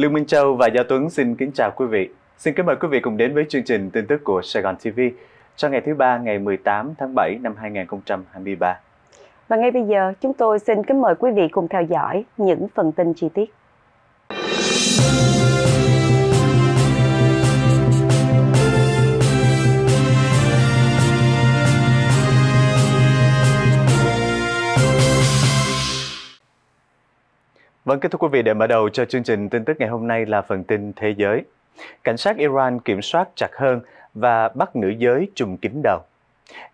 Lương Minh Châu và Gia Tuấn xin kính chào quý vị. Xin kính mời quý vị cùng đến với chương trình tin tức của Sài Gòn TV cho ngày thứ ba ngày 18 tháng 7 năm 2023. Và ngay bây giờ, chúng tôi xin kính mời quý vị cùng theo dõi những phần tin chi tiết. Vâng, kính thưa quý vị, để mở đầu cho chương trình tin tức ngày hôm nay là phần tin thế giới. Cảnh sát Iran kiểm soát chặt hơn và bắt nữ giới trùm kín đầu.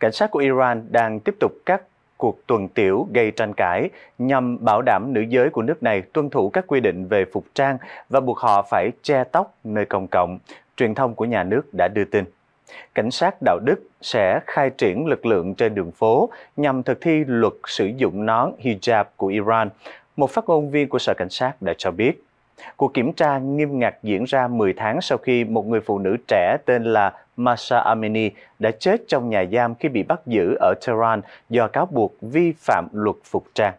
Cảnh sát của Iran đang tiếp tục các cuộc tuần tiểu gây tranh cãi nhằm bảo đảm nữ giới của nước này tuân thủ các quy định về phục trang và buộc họ phải che tóc nơi công cộng, truyền thông của nhà nước đã đưa tin. Cảnh sát đạo đức sẽ khai triển lực lượng trên đường phố nhằm thực thi luật sử dụng nón hijab của Iran, một phát ngôn viên của Sở Cảnh sát đã cho biết. Cuộc kiểm tra nghiêm ngặt diễn ra 10 tháng sau khi một người phụ nữ trẻ tên là Masha Amini đã chết trong nhà giam khi bị bắt giữ ở Tehran do cáo buộc vi phạm luật phục trang.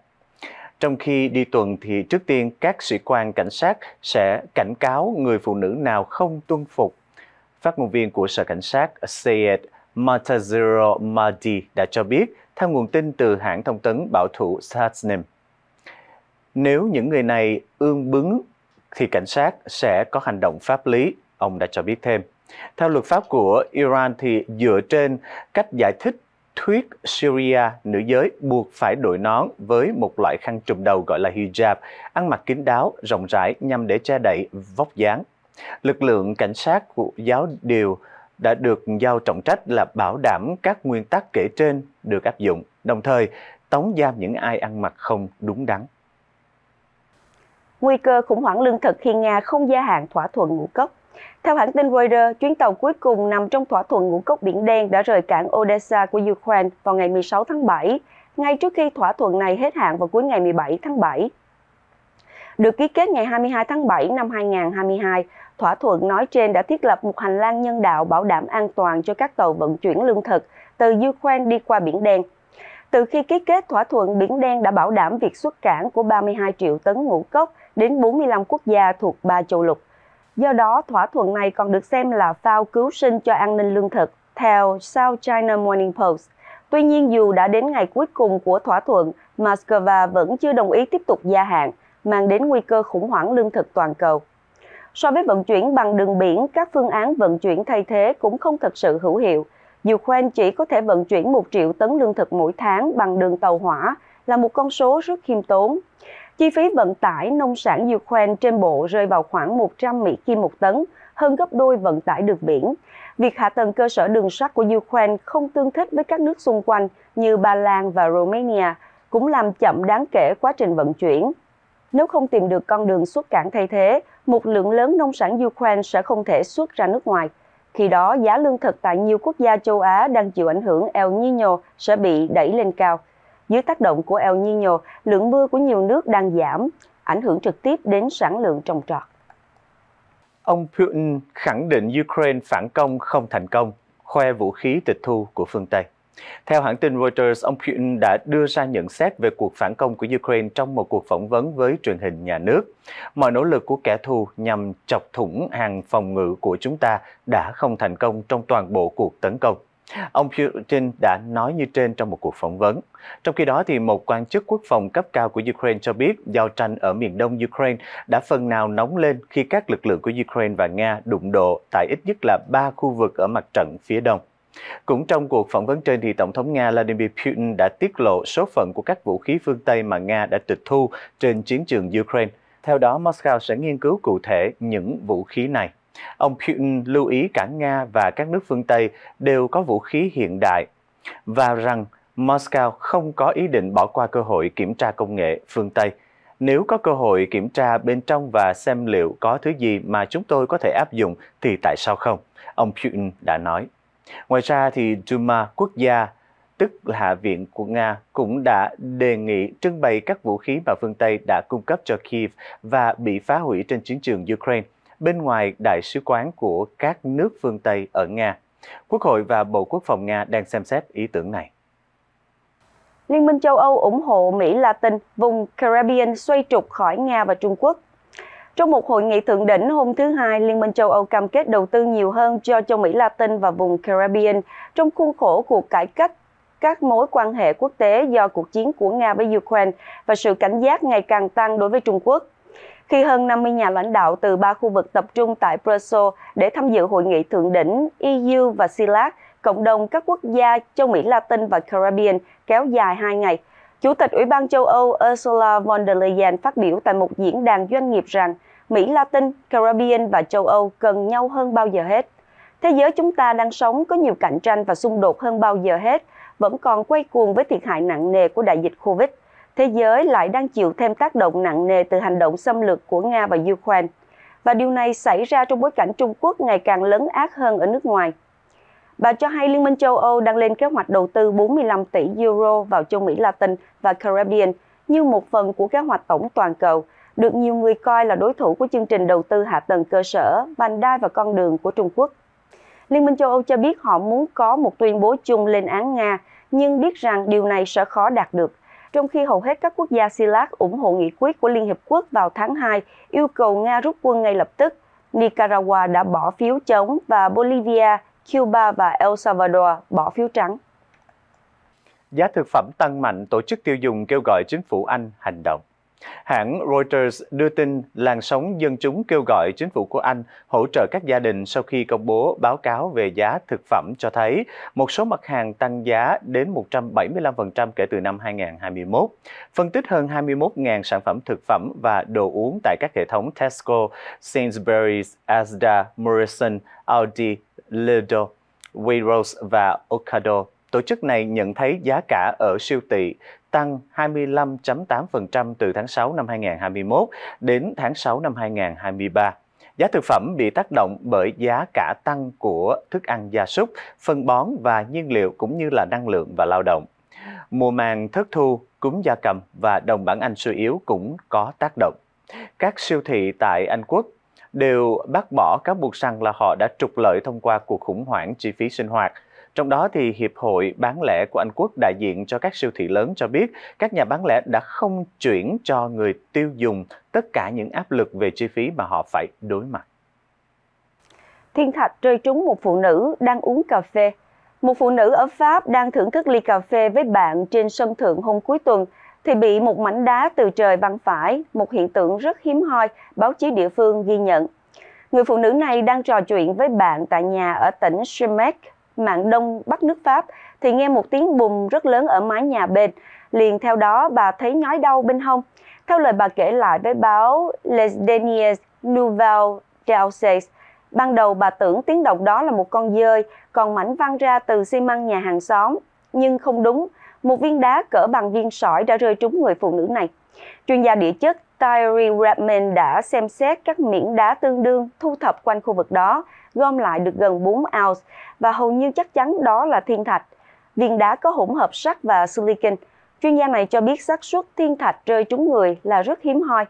Trong khi đi tuần thì trước tiên các sĩ quan cảnh sát sẽ cảnh cáo người phụ nữ nào không tuân phục. Phát ngôn viên của Sở Cảnh sát Sayed Mataziro Mahdi đã cho biết, theo nguồn tin từ hãng thông tấn bảo thủ Satsnim. Nếu những người này ương bướng thì cảnh sát sẽ có hành động pháp lý, ông đã cho biết thêm. Theo luật pháp của Iran thì dựa trên cách giải thích thuyết Syria, nữ giới buộc phải đội nón với một loại khăn trùm đầu gọi là hijab, ăn mặc kín đáo, rộng rãi nhằm để che đậy vóc dáng. Lực lượng cảnh sát của giáo điều đã được giao trọng trách là bảo đảm các nguyên tắc kể trên được áp dụng, đồng thời tống giam những ai ăn mặc không đúng đắn nguy cơ khủng hoảng lương thực khi Nga không gia hạn thỏa thuận ngũ cốc. Theo hãng tin Reuters, chuyến tàu cuối cùng nằm trong thỏa thuận ngũ cốc Biển Đen đã rời cảng Odessa của Ukraine vào ngày 16 tháng 7, ngay trước khi thỏa thuận này hết hạn vào cuối ngày 17 tháng 7. Được ký kết ngày 22 tháng 7 năm 2022, thỏa thuận nói trên đã thiết lập một hành lang nhân đạo bảo đảm an toàn cho các tàu vận chuyển lương thực từ Ukraine đi qua Biển Đen. Từ khi ký kết thỏa thuận, Biển Đen đã bảo đảm việc xuất cảng của 32 triệu tấn ngũ cốc đến 45 quốc gia thuộc ba châu lục. Do đó, thỏa thuận này còn được xem là phao cứu sinh cho an ninh lương thực, theo South China Morning Post. Tuy nhiên, dù đã đến ngày cuối cùng của thỏa thuận, Moscow vẫn chưa đồng ý tiếp tục gia hạn, mang đến nguy cơ khủng hoảng lương thực toàn cầu. So với vận chuyển bằng đường biển, các phương án vận chuyển thay thế cũng không thật sự hữu hiệu. Dù khoen chỉ có thể vận chuyển 1 triệu tấn lương thực mỗi tháng bằng đường tàu hỏa là một con số rất khiêm tốn. Chi phí vận tải nông sản Ukraine trên bộ rơi vào khoảng 100 Mỹ kim một tấn, hơn gấp đôi vận tải đường biển. Việc hạ tầng cơ sở đường sắt của Ukraine không tương thích với các nước xung quanh như Ba Lan và Romania, cũng làm chậm đáng kể quá trình vận chuyển. Nếu không tìm được con đường xuất cảng thay thế, một lượng lớn nông sản Ukraine sẽ không thể xuất ra nước ngoài. Khi đó, giá lương thực tại nhiều quốc gia châu Á đang chịu ảnh hưởng El Nino sẽ bị đẩy lên cao. Dưới tác động của El Nino, lượng mưa của nhiều nước đang giảm, ảnh hưởng trực tiếp đến sản lượng trồng trọt. Ông Putin khẳng định Ukraine phản công không thành công, khoe vũ khí tịch thu của phương Tây. Theo hãng tin Reuters, ông Putin đã đưa ra nhận xét về cuộc phản công của Ukraine trong một cuộc phỏng vấn với truyền hình nhà nước. Mọi nỗ lực của kẻ thù nhằm chọc thủng hàng phòng ngự của chúng ta đã không thành công trong toàn bộ cuộc tấn công. Ông Putin đã nói như trên trong một cuộc phỏng vấn. Trong khi đó, thì một quan chức quốc phòng cấp cao của Ukraine cho biết giao tranh ở miền đông Ukraine đã phần nào nóng lên khi các lực lượng của Ukraine và Nga đụng độ tại ít nhất là ba khu vực ở mặt trận phía đông. Cũng trong cuộc phỏng vấn trên, thì Tổng thống Nga Vladimir Putin đã tiết lộ số phận của các vũ khí phương Tây mà Nga đã tịch thu trên chiến trường Ukraine. Theo đó, Moscow sẽ nghiên cứu cụ thể những vũ khí này. Ông Putin lưu ý cả Nga và các nước phương Tây đều có vũ khí hiện đại và rằng Moscow không có ý định bỏ qua cơ hội kiểm tra công nghệ phương Tây. Nếu có cơ hội kiểm tra bên trong và xem liệu có thứ gì mà chúng tôi có thể áp dụng thì tại sao không? Ông Putin đã nói. Ngoài ra thì Duma quốc gia tức là Hạ viện của Nga cũng đã đề nghị trưng bày các vũ khí mà phương Tây đã cung cấp cho Kiev và bị phá hủy trên chiến trường Ukraine bên ngoài đại sứ quán của các nước phương Tây ở Nga. Quốc hội và Bộ Quốc phòng Nga đang xem xét ý tưởng này. Liên minh châu Âu ủng hộ Mỹ Latin, vùng Caribbean xoay trục khỏi Nga và Trung Quốc. Trong một hội nghị thượng đỉnh hôm thứ Hai, Liên minh châu Âu cam kết đầu tư nhiều hơn cho châu Mỹ Latin và vùng Caribbean trong khuôn khổ cuộc cải cách các mối quan hệ quốc tế do cuộc chiến của Nga với Ukraine và sự cảnh giác ngày càng tăng đối với Trung Quốc khi hơn 50 nhà lãnh đạo từ ba khu vực tập trung tại Brussels để tham dự hội nghị thượng đỉnh EU và CELAC, cộng đồng các quốc gia châu Mỹ Latin và Caribbean kéo dài 2 ngày. Chủ tịch Ủy ban châu Âu Ursula von der Leyen phát biểu tại một diễn đàn doanh nghiệp rằng Mỹ Latin, Caribbean và châu Âu cần nhau hơn bao giờ hết. Thế giới chúng ta đang sống có nhiều cạnh tranh và xung đột hơn bao giờ hết, vẫn còn quay cuồng với thiệt hại nặng nề của đại dịch Covid thế giới lại đang chịu thêm tác động nặng nề từ hành động xâm lược của Nga và Ukraine. Và điều này xảy ra trong bối cảnh Trung Quốc ngày càng lớn ác hơn ở nước ngoài. Bà cho hay Liên minh châu Âu đang lên kế hoạch đầu tư 45 tỷ euro vào châu Mỹ Latin và Caribbean như một phần của kế hoạch tổng toàn cầu, được nhiều người coi là đối thủ của chương trình đầu tư hạ tầng cơ sở, vành đai và con đường của Trung Quốc. Liên minh châu Âu cho biết họ muốn có một tuyên bố chung lên án Nga, nhưng biết rằng điều này sẽ khó đạt được – trong khi hầu hết các quốc gia Hy ủng hộ nghị quyết của Liên Hiệp Quốc vào tháng 2 yêu cầu Nga rút quân ngay lập tức. Nicaragua đã bỏ phiếu chống và Bolivia, Cuba và El Salvador bỏ phiếu trắng. Giá thực phẩm tăng mạnh, tổ chức tiêu dùng kêu gọi chính phủ Anh hành động. Hãng Reuters đưa tin làn sóng dân chúng kêu gọi chính phủ của Anh hỗ trợ các gia đình sau khi công bố báo cáo về giá thực phẩm cho thấy một số mặt hàng tăng giá đến 175% kể từ năm 2021. Phân tích hơn 21.000 sản phẩm thực phẩm và đồ uống tại các hệ thống Tesco, Sainsbury's, Asda, Morrison, Aldi, Lidl, Waitrose và Ocado Tổ chức này nhận thấy giá cả ở siêu thị tăng 25.8% từ tháng 6 năm 2021 đến tháng 6 năm 2023. Giá thực phẩm bị tác động bởi giá cả tăng của thức ăn gia súc, phân bón và nhiên liệu cũng như là năng lượng và lao động. Mùa màng thất thu, cúm gia cầm và đồng bảng Anh suy yếu cũng có tác động. Các siêu thị tại Anh Quốc đều bác bỏ cáo buộc rằng là họ đã trục lợi thông qua cuộc khủng hoảng chi phí sinh hoạt – trong đó thì Hiệp hội bán lẻ của Anh Quốc đại diện cho các siêu thị lớn cho biết các nhà bán lẻ đã không chuyển cho người tiêu dùng tất cả những áp lực về chi phí mà họ phải đối mặt. Thiên thạch rơi trúng một phụ nữ đang uống cà phê. Một phụ nữ ở Pháp đang thưởng thức ly cà phê với bạn trên sân thượng hôm cuối tuần thì bị một mảnh đá từ trời văng phải, một hiện tượng rất hiếm hoi, báo chí địa phương ghi nhận. Người phụ nữ này đang trò chuyện với bạn tại nhà ở tỉnh Shemek, mạng đông bắc nước Pháp thì nghe một tiếng bùng rất lớn ở mái nhà bên. Liền theo đó bà thấy nhói đau bên hông. Theo lời bà kể lại với báo Les Deniers Nouvelles d'Alsace, ban đầu bà tưởng tiếng động đó là một con dơi còn mảnh văng ra từ xi măng nhà hàng xóm. Nhưng không đúng, một viên đá cỡ bằng viên sỏi đã rơi trúng người phụ nữ này. Chuyên gia địa chất Tyree Redman đã xem xét các miếng đá tương đương thu thập quanh khu vực đó gom lại được gần 4 ounce và hầu như chắc chắn đó là thiên thạch. Viên đá có hỗn hợp sắt và silicon. Chuyên gia này cho biết xác suất thiên thạch rơi trúng người là rất hiếm hoi.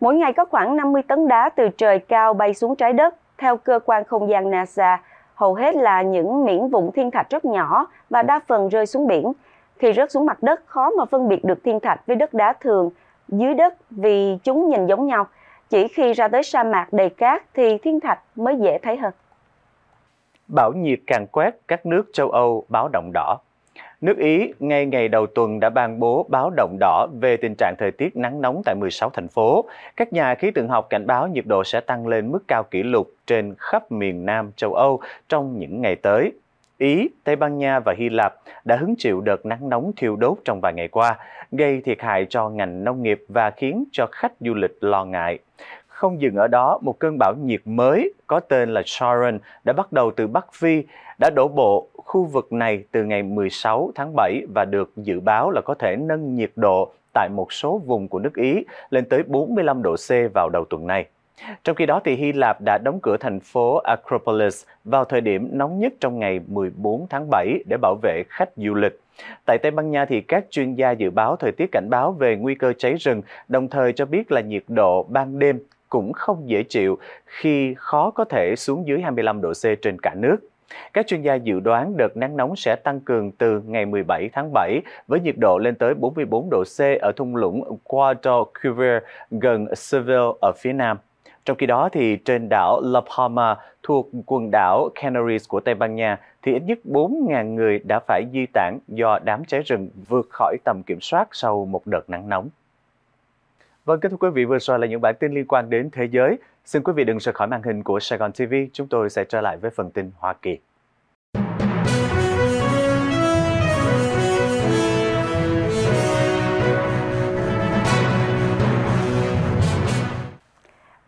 Mỗi ngày có khoảng 50 tấn đá từ trời cao bay xuống trái đất, theo cơ quan không gian NASA, hầu hết là những miễn vụn thiên thạch rất nhỏ và đa phần rơi xuống biển. Khi rớt xuống mặt đất, khó mà phân biệt được thiên thạch với đất đá thường dưới đất vì chúng nhìn giống nhau – chỉ khi ra tới sa mạc đầy cát thì thiên thạch mới dễ thấy hơn. Bão nhiệt càng quét các nước châu Âu báo động đỏ. Nước Ý ngay ngày đầu tuần đã ban bố báo động đỏ về tình trạng thời tiết nắng nóng tại 16 thành phố. Các nhà khí tượng học cảnh báo nhiệt độ sẽ tăng lên mức cao kỷ lục trên khắp miền Nam châu Âu trong những ngày tới. Ý, Tây Ban Nha và Hy Lạp đã hứng chịu đợt nắng nóng thiêu đốt trong vài ngày qua, gây thiệt hại cho ngành nông nghiệp và khiến cho khách du lịch lo ngại. Không dừng ở đó, một cơn bão nhiệt mới có tên là Sharon đã bắt đầu từ Bắc Phi, đã đổ bộ khu vực này từ ngày 16 tháng 7 và được dự báo là có thể nâng nhiệt độ tại một số vùng của nước Ý lên tới 45 độ C vào đầu tuần này. Trong khi đó, thì Hy Lạp đã đóng cửa thành phố Acropolis vào thời điểm nóng nhất trong ngày 14 tháng 7 để bảo vệ khách du lịch. Tại Tây Ban Nha, thì các chuyên gia dự báo thời tiết cảnh báo về nguy cơ cháy rừng, đồng thời cho biết là nhiệt độ ban đêm cũng không dễ chịu khi khó có thể xuống dưới 25 độ C trên cả nước. Các chuyên gia dự đoán đợt nắng nóng sẽ tăng cường từ ngày 17 tháng 7 với nhiệt độ lên tới 44 độ C ở thung lũng Guadalquivir gần Seville ở phía nam. Trong khi đó, thì trên đảo La Palma thuộc quần đảo Canaries của Tây Ban Nha, thì ít nhất 4.000 người đã phải di tản do đám cháy rừng vượt khỏi tầm kiểm soát sau một đợt nắng nóng. Vâng, kính thưa quý vị, vừa rồi là những bản tin liên quan đến thế giới. Xin quý vị đừng rời khỏi màn hình của Sài Gòn TV, chúng tôi sẽ trở lại với phần tin Hoa Kỳ.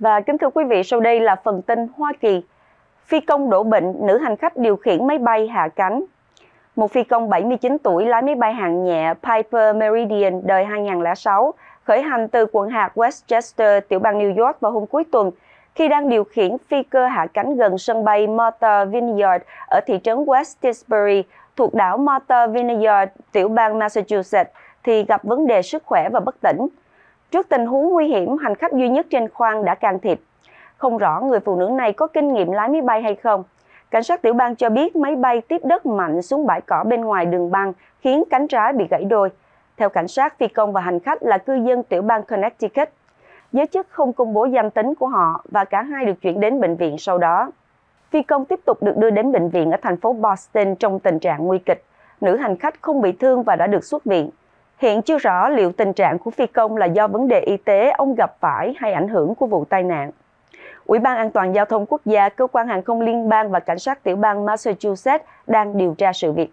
Và kính thưa quý vị, sau đây là phần tin Hoa Kỳ. Phi công đổ bệnh, nữ hành khách điều khiển máy bay hạ cánh. Một phi công 79 tuổi lái máy bay hạng nhẹ Piper Meridian đời 2006 khởi hành từ quận hạt Westchester, tiểu bang New York vào hôm cuối tuần khi đang điều khiển phi cơ hạ cánh gần sân bay Martha Vineyard ở thị trấn West Tisbury thuộc đảo Martha Vineyard, tiểu bang Massachusetts thì gặp vấn đề sức khỏe và bất tỉnh. Trước tình huống nguy hiểm, hành khách duy nhất trên khoang đã can thiệp. Không rõ người phụ nữ này có kinh nghiệm lái máy bay hay không. Cảnh sát tiểu bang cho biết máy bay tiếp đất mạnh xuống bãi cỏ bên ngoài đường băng khiến cánh trái bị gãy đôi. Theo cảnh sát, phi công và hành khách là cư dân tiểu bang Connecticut. Giới chức không công bố danh tính của họ và cả hai được chuyển đến bệnh viện sau đó. Phi công tiếp tục được đưa đến bệnh viện ở thành phố Boston trong tình trạng nguy kịch. Nữ hành khách không bị thương và đã được xuất viện. Hiện chưa rõ liệu tình trạng của phi công là do vấn đề y tế ông gặp phải hay ảnh hưởng của vụ tai nạn. Ủy ban An toàn Giao thông Quốc gia, Cơ quan Hàng không Liên bang và Cảnh sát tiểu bang Massachusetts đang điều tra sự việc.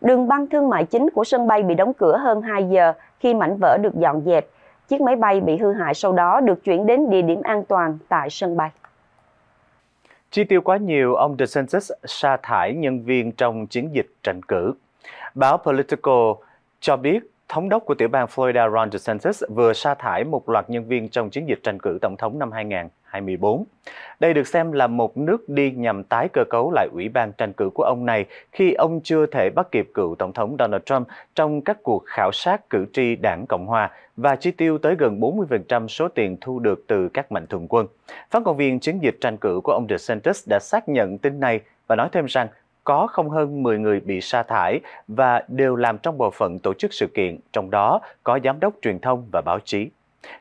Đường băng thương mại chính của sân bay bị đóng cửa hơn 2 giờ khi mảnh vỡ được dọn dẹp. Chiếc máy bay bị hư hại sau đó được chuyển đến địa điểm an toàn tại sân bay. Chi tiêu quá nhiều, ông DeSantis sa thải nhân viên trong chiến dịch tranh cử. Báo Politico cho biết Thống đốc của tiểu bang Florida Ron DeSantis vừa sa thải một loạt nhân viên trong chiến dịch tranh cử tổng thống năm 2024. Đây được xem là một nước đi nhằm tái cơ cấu lại ủy ban tranh cử của ông này khi ông chưa thể bắt kịp cựu tổng thống Donald Trump trong các cuộc khảo sát cử tri đảng Cộng Hòa và chi tiêu tới gần 40% số tiền thu được từ các mạnh thường quân. Phát ngôn viên chiến dịch tranh cử của ông DeSantis đã xác nhận tin này và nói thêm rằng có không hơn 10 người bị sa thải và đều làm trong bộ phận tổ chức sự kiện, trong đó có giám đốc truyền thông và báo chí.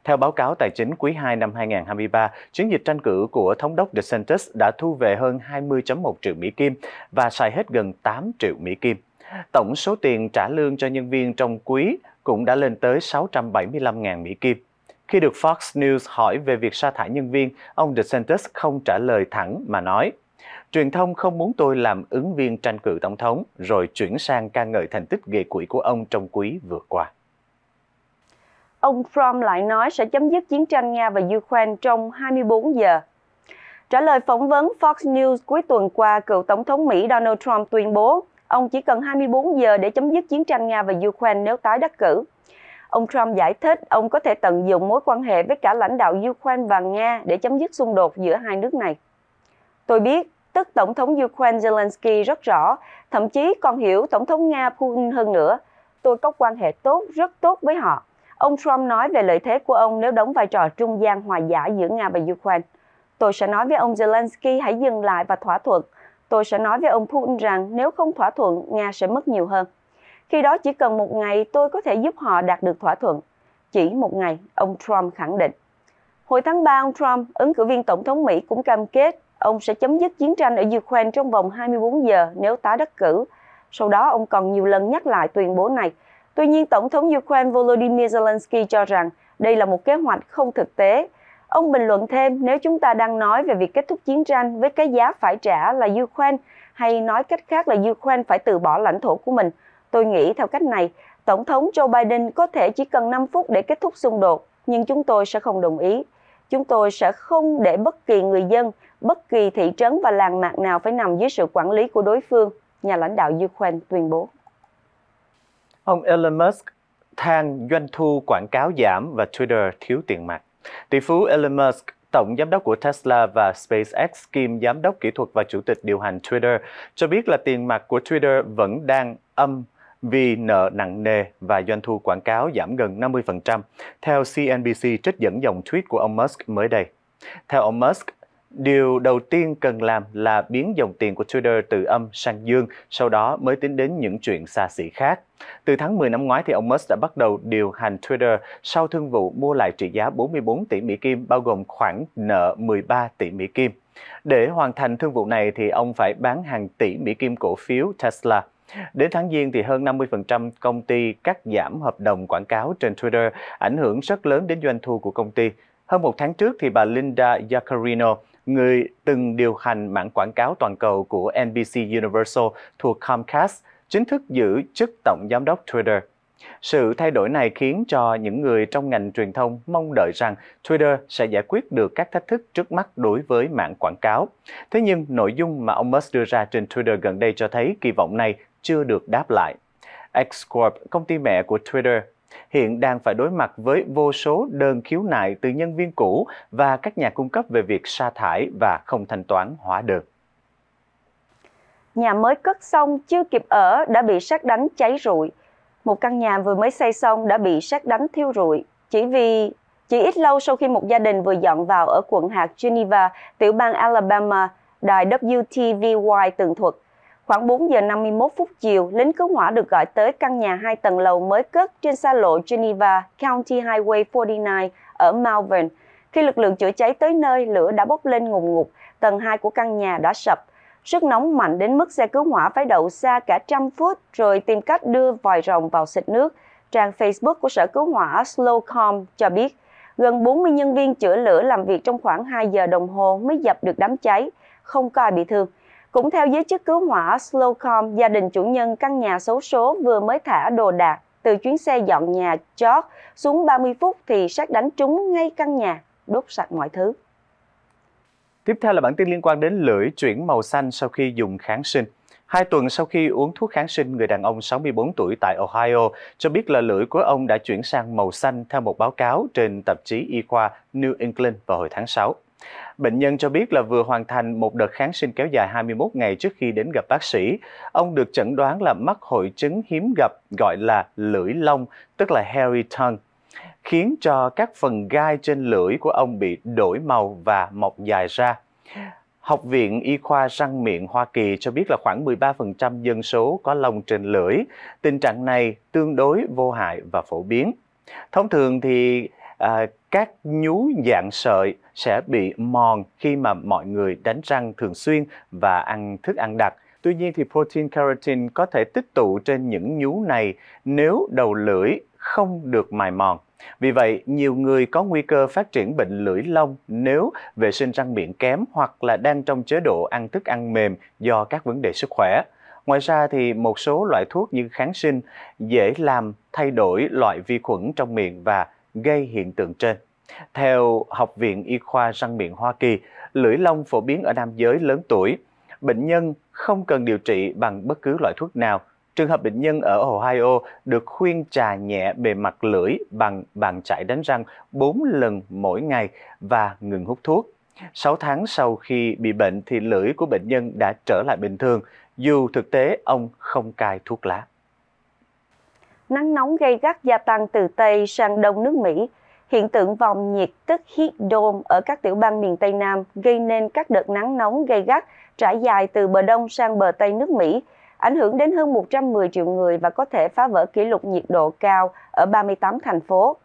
Theo báo cáo tài chính quý 2 năm 2023, chiến dịch tranh cử của thống đốc DeSantis đã thu về hơn 20.1 triệu Mỹ Kim và xài hết gần 8 triệu Mỹ Kim. Tổng số tiền trả lương cho nhân viên trong quý cũng đã lên tới 675.000 Mỹ Kim. Khi được Fox News hỏi về việc sa thải nhân viên, ông DeSantis không trả lời thẳng mà nói – truyền thông không muốn tôi làm ứng viên tranh cử tổng thống rồi chuyển sang ca ngợi thành tích ghê quỷ của ông trong quý vừa qua. Ông Trump lại nói sẽ chấm dứt chiến tranh Nga và Ukraine trong 24 giờ. Trả lời phỏng vấn Fox News cuối tuần qua, cựu Tổng thống Mỹ Donald Trump tuyên bố ông chỉ cần 24 giờ để chấm dứt chiến tranh Nga và Ukraine nếu tái đắc cử. Ông Trump giải thích ông có thể tận dụng mối quan hệ với cả lãnh đạo Ukraine và Nga để chấm dứt xung đột giữa hai nước này. Tôi biết tức Tổng thống Ukraine Zelensky rất rõ, thậm chí còn hiểu Tổng thống Nga Putin hơn nữa. Tôi có quan hệ tốt, rất tốt với họ. Ông Trump nói về lợi thế của ông nếu đóng vai trò trung gian hòa giải giữa Nga và Ukraine. Tôi sẽ nói với ông Zelensky hãy dừng lại và thỏa thuận. Tôi sẽ nói với ông Putin rằng nếu không thỏa thuận, Nga sẽ mất nhiều hơn. Khi đó chỉ cần một ngày tôi có thể giúp họ đạt được thỏa thuận. Chỉ một ngày, ông Trump khẳng định. Hồi tháng 3, ông Trump, ứng cử viên tổng thống Mỹ cũng cam kết Ông sẽ chấm dứt chiến tranh ở Ukraine trong vòng 24 giờ nếu tái đắc cử. Sau đó, ông còn nhiều lần nhắc lại tuyên bố này. Tuy nhiên, Tổng thống Ukraine Volodymyr Zelensky cho rằng đây là một kế hoạch không thực tế. Ông bình luận thêm, nếu chúng ta đang nói về việc kết thúc chiến tranh với cái giá phải trả là Ukraine, hay nói cách khác là Ukraine phải từ bỏ lãnh thổ của mình, tôi nghĩ theo cách này, Tổng thống Joe Biden có thể chỉ cần 5 phút để kết thúc xung đột, nhưng chúng tôi sẽ không đồng ý chúng tôi sẽ không để bất kỳ người dân, bất kỳ thị trấn và làng mạc nào phải nằm dưới sự quản lý của đối phương, nhà lãnh đạo Ukraine tuyên bố. Ông Elon Musk than doanh thu quảng cáo giảm và Twitter thiếu tiền mặt. Tỷ phú Elon Musk Tổng giám đốc của Tesla và SpaceX kiêm giám đốc kỹ thuật và chủ tịch điều hành Twitter cho biết là tiền mặt của Twitter vẫn đang âm vì nợ nặng nề và doanh thu quảng cáo giảm gần 50%, theo CNBC trích dẫn dòng tweet của ông Musk mới đây. Theo ông Musk, Điều đầu tiên cần làm là biến dòng tiền của Twitter từ âm sang dương, sau đó mới tính đến những chuyện xa xỉ khác. Từ tháng 10 năm ngoái thì ông Musk đã bắt đầu điều hành Twitter sau thương vụ mua lại trị giá 44 tỷ Mỹ Kim bao gồm khoản nợ 13 tỷ Mỹ Kim. Để hoàn thành thương vụ này thì ông phải bán hàng tỷ Mỹ Kim cổ phiếu Tesla. Đến tháng Giêng thì hơn 50% công ty cắt giảm hợp đồng quảng cáo trên Twitter, ảnh hưởng rất lớn đến doanh thu của công ty. Hơn một tháng trước thì bà Linda Yaccarino, người từng điều hành mảng quảng cáo toàn cầu của NBC Universal thuộc Comcast, chính thức giữ chức tổng giám đốc Twitter. Sự thay đổi này khiến cho những người trong ngành truyền thông mong đợi rằng Twitter sẽ giải quyết được các thách thức trước mắt đối với mạng quảng cáo. Thế nhưng, nội dung mà ông Musk đưa ra trên Twitter gần đây cho thấy kỳ vọng này chưa được đáp lại. X Corp, công ty mẹ của Twitter, hiện đang phải đối mặt với vô số đơn khiếu nại từ nhân viên cũ và các nhà cung cấp về việc sa thải và không thanh toán hóa đơn. Nhà mới cất xong chưa kịp ở đã bị sát đánh cháy rụi một căn nhà vừa mới xây xong đã bị sát đánh thiêu rụi chỉ vì chỉ ít lâu sau khi một gia đình vừa dọn vào ở quận hạt Geneva, tiểu bang Alabama, đài WTVY tường thuật. Khoảng 4 giờ 51 phút chiều, lính cứu hỏa được gọi tới căn nhà hai tầng lầu mới cất trên xa lộ Geneva County Highway 49 ở Malvern. Khi lực lượng chữa cháy tới nơi, lửa đã bốc lên ngùng ngục, tầng 2 của căn nhà đã sập. Sức nóng mạnh đến mức xe cứu hỏa phải đậu xa cả trăm phút rồi tìm cách đưa vòi rồng vào xịt nước. Trang Facebook của Sở Cứu hỏa Slowcom cho biết, gần 40 nhân viên chữa lửa làm việc trong khoảng 2 giờ đồng hồ mới dập được đám cháy, không có ai bị thương. Cũng theo giới chức cứu hỏa Slowcom, gia đình chủ nhân căn nhà xấu số vừa mới thả đồ đạc từ chuyến xe dọn nhà chót xuống 30 phút thì sát đánh trúng ngay căn nhà, đốt sạch mọi thứ. Tiếp theo là bản tin liên quan đến lưỡi chuyển màu xanh sau khi dùng kháng sinh. Hai tuần sau khi uống thuốc kháng sinh, người đàn ông 64 tuổi tại Ohio cho biết là lưỡi của ông đã chuyển sang màu xanh theo một báo cáo trên tạp chí y khoa New England vào hồi tháng 6. Bệnh nhân cho biết là vừa hoàn thành một đợt kháng sinh kéo dài 21 ngày trước khi đến gặp bác sĩ. Ông được chẩn đoán là mắc hội chứng hiếm gặp gọi là lưỡi long, tức là hairy tongue khiến cho các phần gai trên lưỡi của ông bị đổi màu và mọc dài ra. Học viện Y khoa răng miệng Hoa Kỳ cho biết là khoảng 13% dân số có lông trên lưỡi. Tình trạng này tương đối vô hại và phổ biến. Thông thường thì à, các nhú dạng sợi sẽ bị mòn khi mà mọi người đánh răng thường xuyên và ăn thức ăn đặc. Tuy nhiên thì protein keratin có thể tích tụ trên những nhú này nếu đầu lưỡi không được mài mòn. Vì vậy, nhiều người có nguy cơ phát triển bệnh lưỡi lông nếu vệ sinh răng miệng kém hoặc là đang trong chế độ ăn thức ăn mềm do các vấn đề sức khỏe. Ngoài ra thì một số loại thuốc như kháng sinh dễ làm thay đổi loại vi khuẩn trong miệng và gây hiện tượng trên. Theo Học viện Y khoa răng miệng Hoa Kỳ, lưỡi lông phổ biến ở nam giới lớn tuổi. Bệnh nhân không cần điều trị bằng bất cứ loại thuốc nào trường hợp bệnh nhân ở Ohio được khuyên trà nhẹ bề mặt lưỡi bằng bàn chải đánh răng 4 lần mỗi ngày và ngừng hút thuốc. 6 tháng sau khi bị bệnh thì lưỡi của bệnh nhân đã trở lại bình thường, dù thực tế ông không cai thuốc lá. Nắng nóng gây gắt gia tăng từ Tây sang Đông nước Mỹ. Hiện tượng vòng nhiệt tức heat dome ở các tiểu bang miền Tây Nam gây nên các đợt nắng nóng gây gắt trải dài từ bờ Đông sang bờ Tây nước Mỹ – ảnh hưởng đến hơn 110 triệu người và có thể phá vỡ kỷ lục nhiệt độ cao ở 38 thành phố.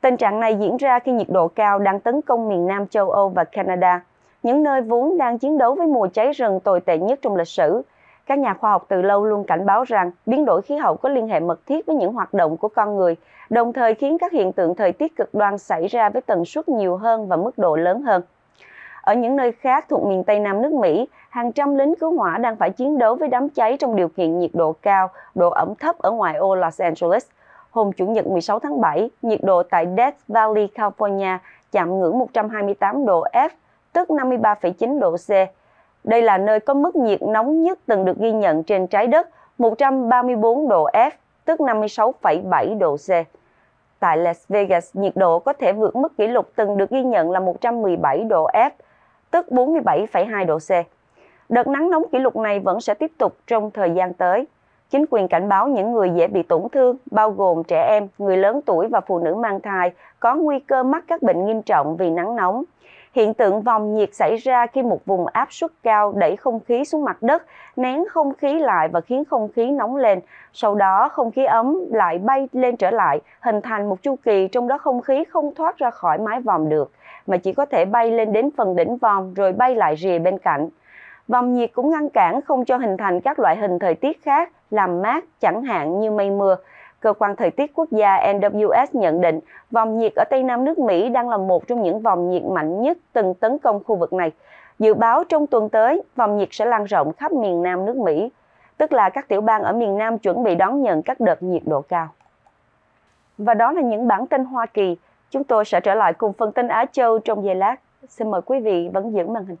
Tình trạng này diễn ra khi nhiệt độ cao đang tấn công miền Nam châu Âu và Canada, những nơi vốn đang chiến đấu với mùa cháy rừng tồi tệ nhất trong lịch sử. Các nhà khoa học từ lâu luôn cảnh báo rằng biến đổi khí hậu có liên hệ mật thiết với những hoạt động của con người, đồng thời khiến các hiện tượng thời tiết cực đoan xảy ra với tần suất nhiều hơn và mức độ lớn hơn. Ở những nơi khác thuộc miền Tây Nam nước Mỹ, hàng trăm lính cứu hỏa đang phải chiến đấu với đám cháy trong điều kiện nhiệt độ cao, độ ẩm thấp ở ngoài ô Los Angeles. Hôm Chủ nhật 16 tháng 7, nhiệt độ tại Death Valley, California chạm ngưỡng 128 độ F, tức 53,9 độ C. Đây là nơi có mức nhiệt nóng nhất từng được ghi nhận trên trái đất, 134 độ F, tức 56,7 độ C. Tại Las Vegas, nhiệt độ có thể vượt mức kỷ lục từng được ghi nhận là 117 độ F, tức 47,2 độ C đợt nắng nóng kỷ lục này vẫn sẽ tiếp tục trong thời gian tới. Chính quyền cảnh báo những người dễ bị tổn thương, bao gồm trẻ em, người lớn tuổi và phụ nữ mang thai, có nguy cơ mắc các bệnh nghiêm trọng vì nắng nóng. Hiện tượng vòng nhiệt xảy ra khi một vùng áp suất cao đẩy không khí xuống mặt đất, nén không khí lại và khiến không khí nóng lên. Sau đó, không khí ấm lại bay lên trở lại, hình thành một chu kỳ trong đó không khí không thoát ra khỏi mái vòng được, mà chỉ có thể bay lên đến phần đỉnh vòng rồi bay lại rìa bên cạnh. Vòng nhiệt cũng ngăn cản không cho hình thành các loại hình thời tiết khác làm mát chẳng hạn như mây mưa. Cơ quan Thời tiết Quốc gia NWS nhận định vòng nhiệt ở Tây Nam nước Mỹ đang là một trong những vòng nhiệt mạnh nhất từng tấn công khu vực này. Dự báo trong tuần tới, vòng nhiệt sẽ lan rộng khắp miền Nam nước Mỹ, tức là các tiểu bang ở miền Nam chuẩn bị đón nhận các đợt nhiệt độ cao. Và đó là những bản tin Hoa Kỳ. Chúng tôi sẽ trở lại cùng phần tin Á Châu trong giây lát. Xin mời quý vị vẫn giữ màn hình.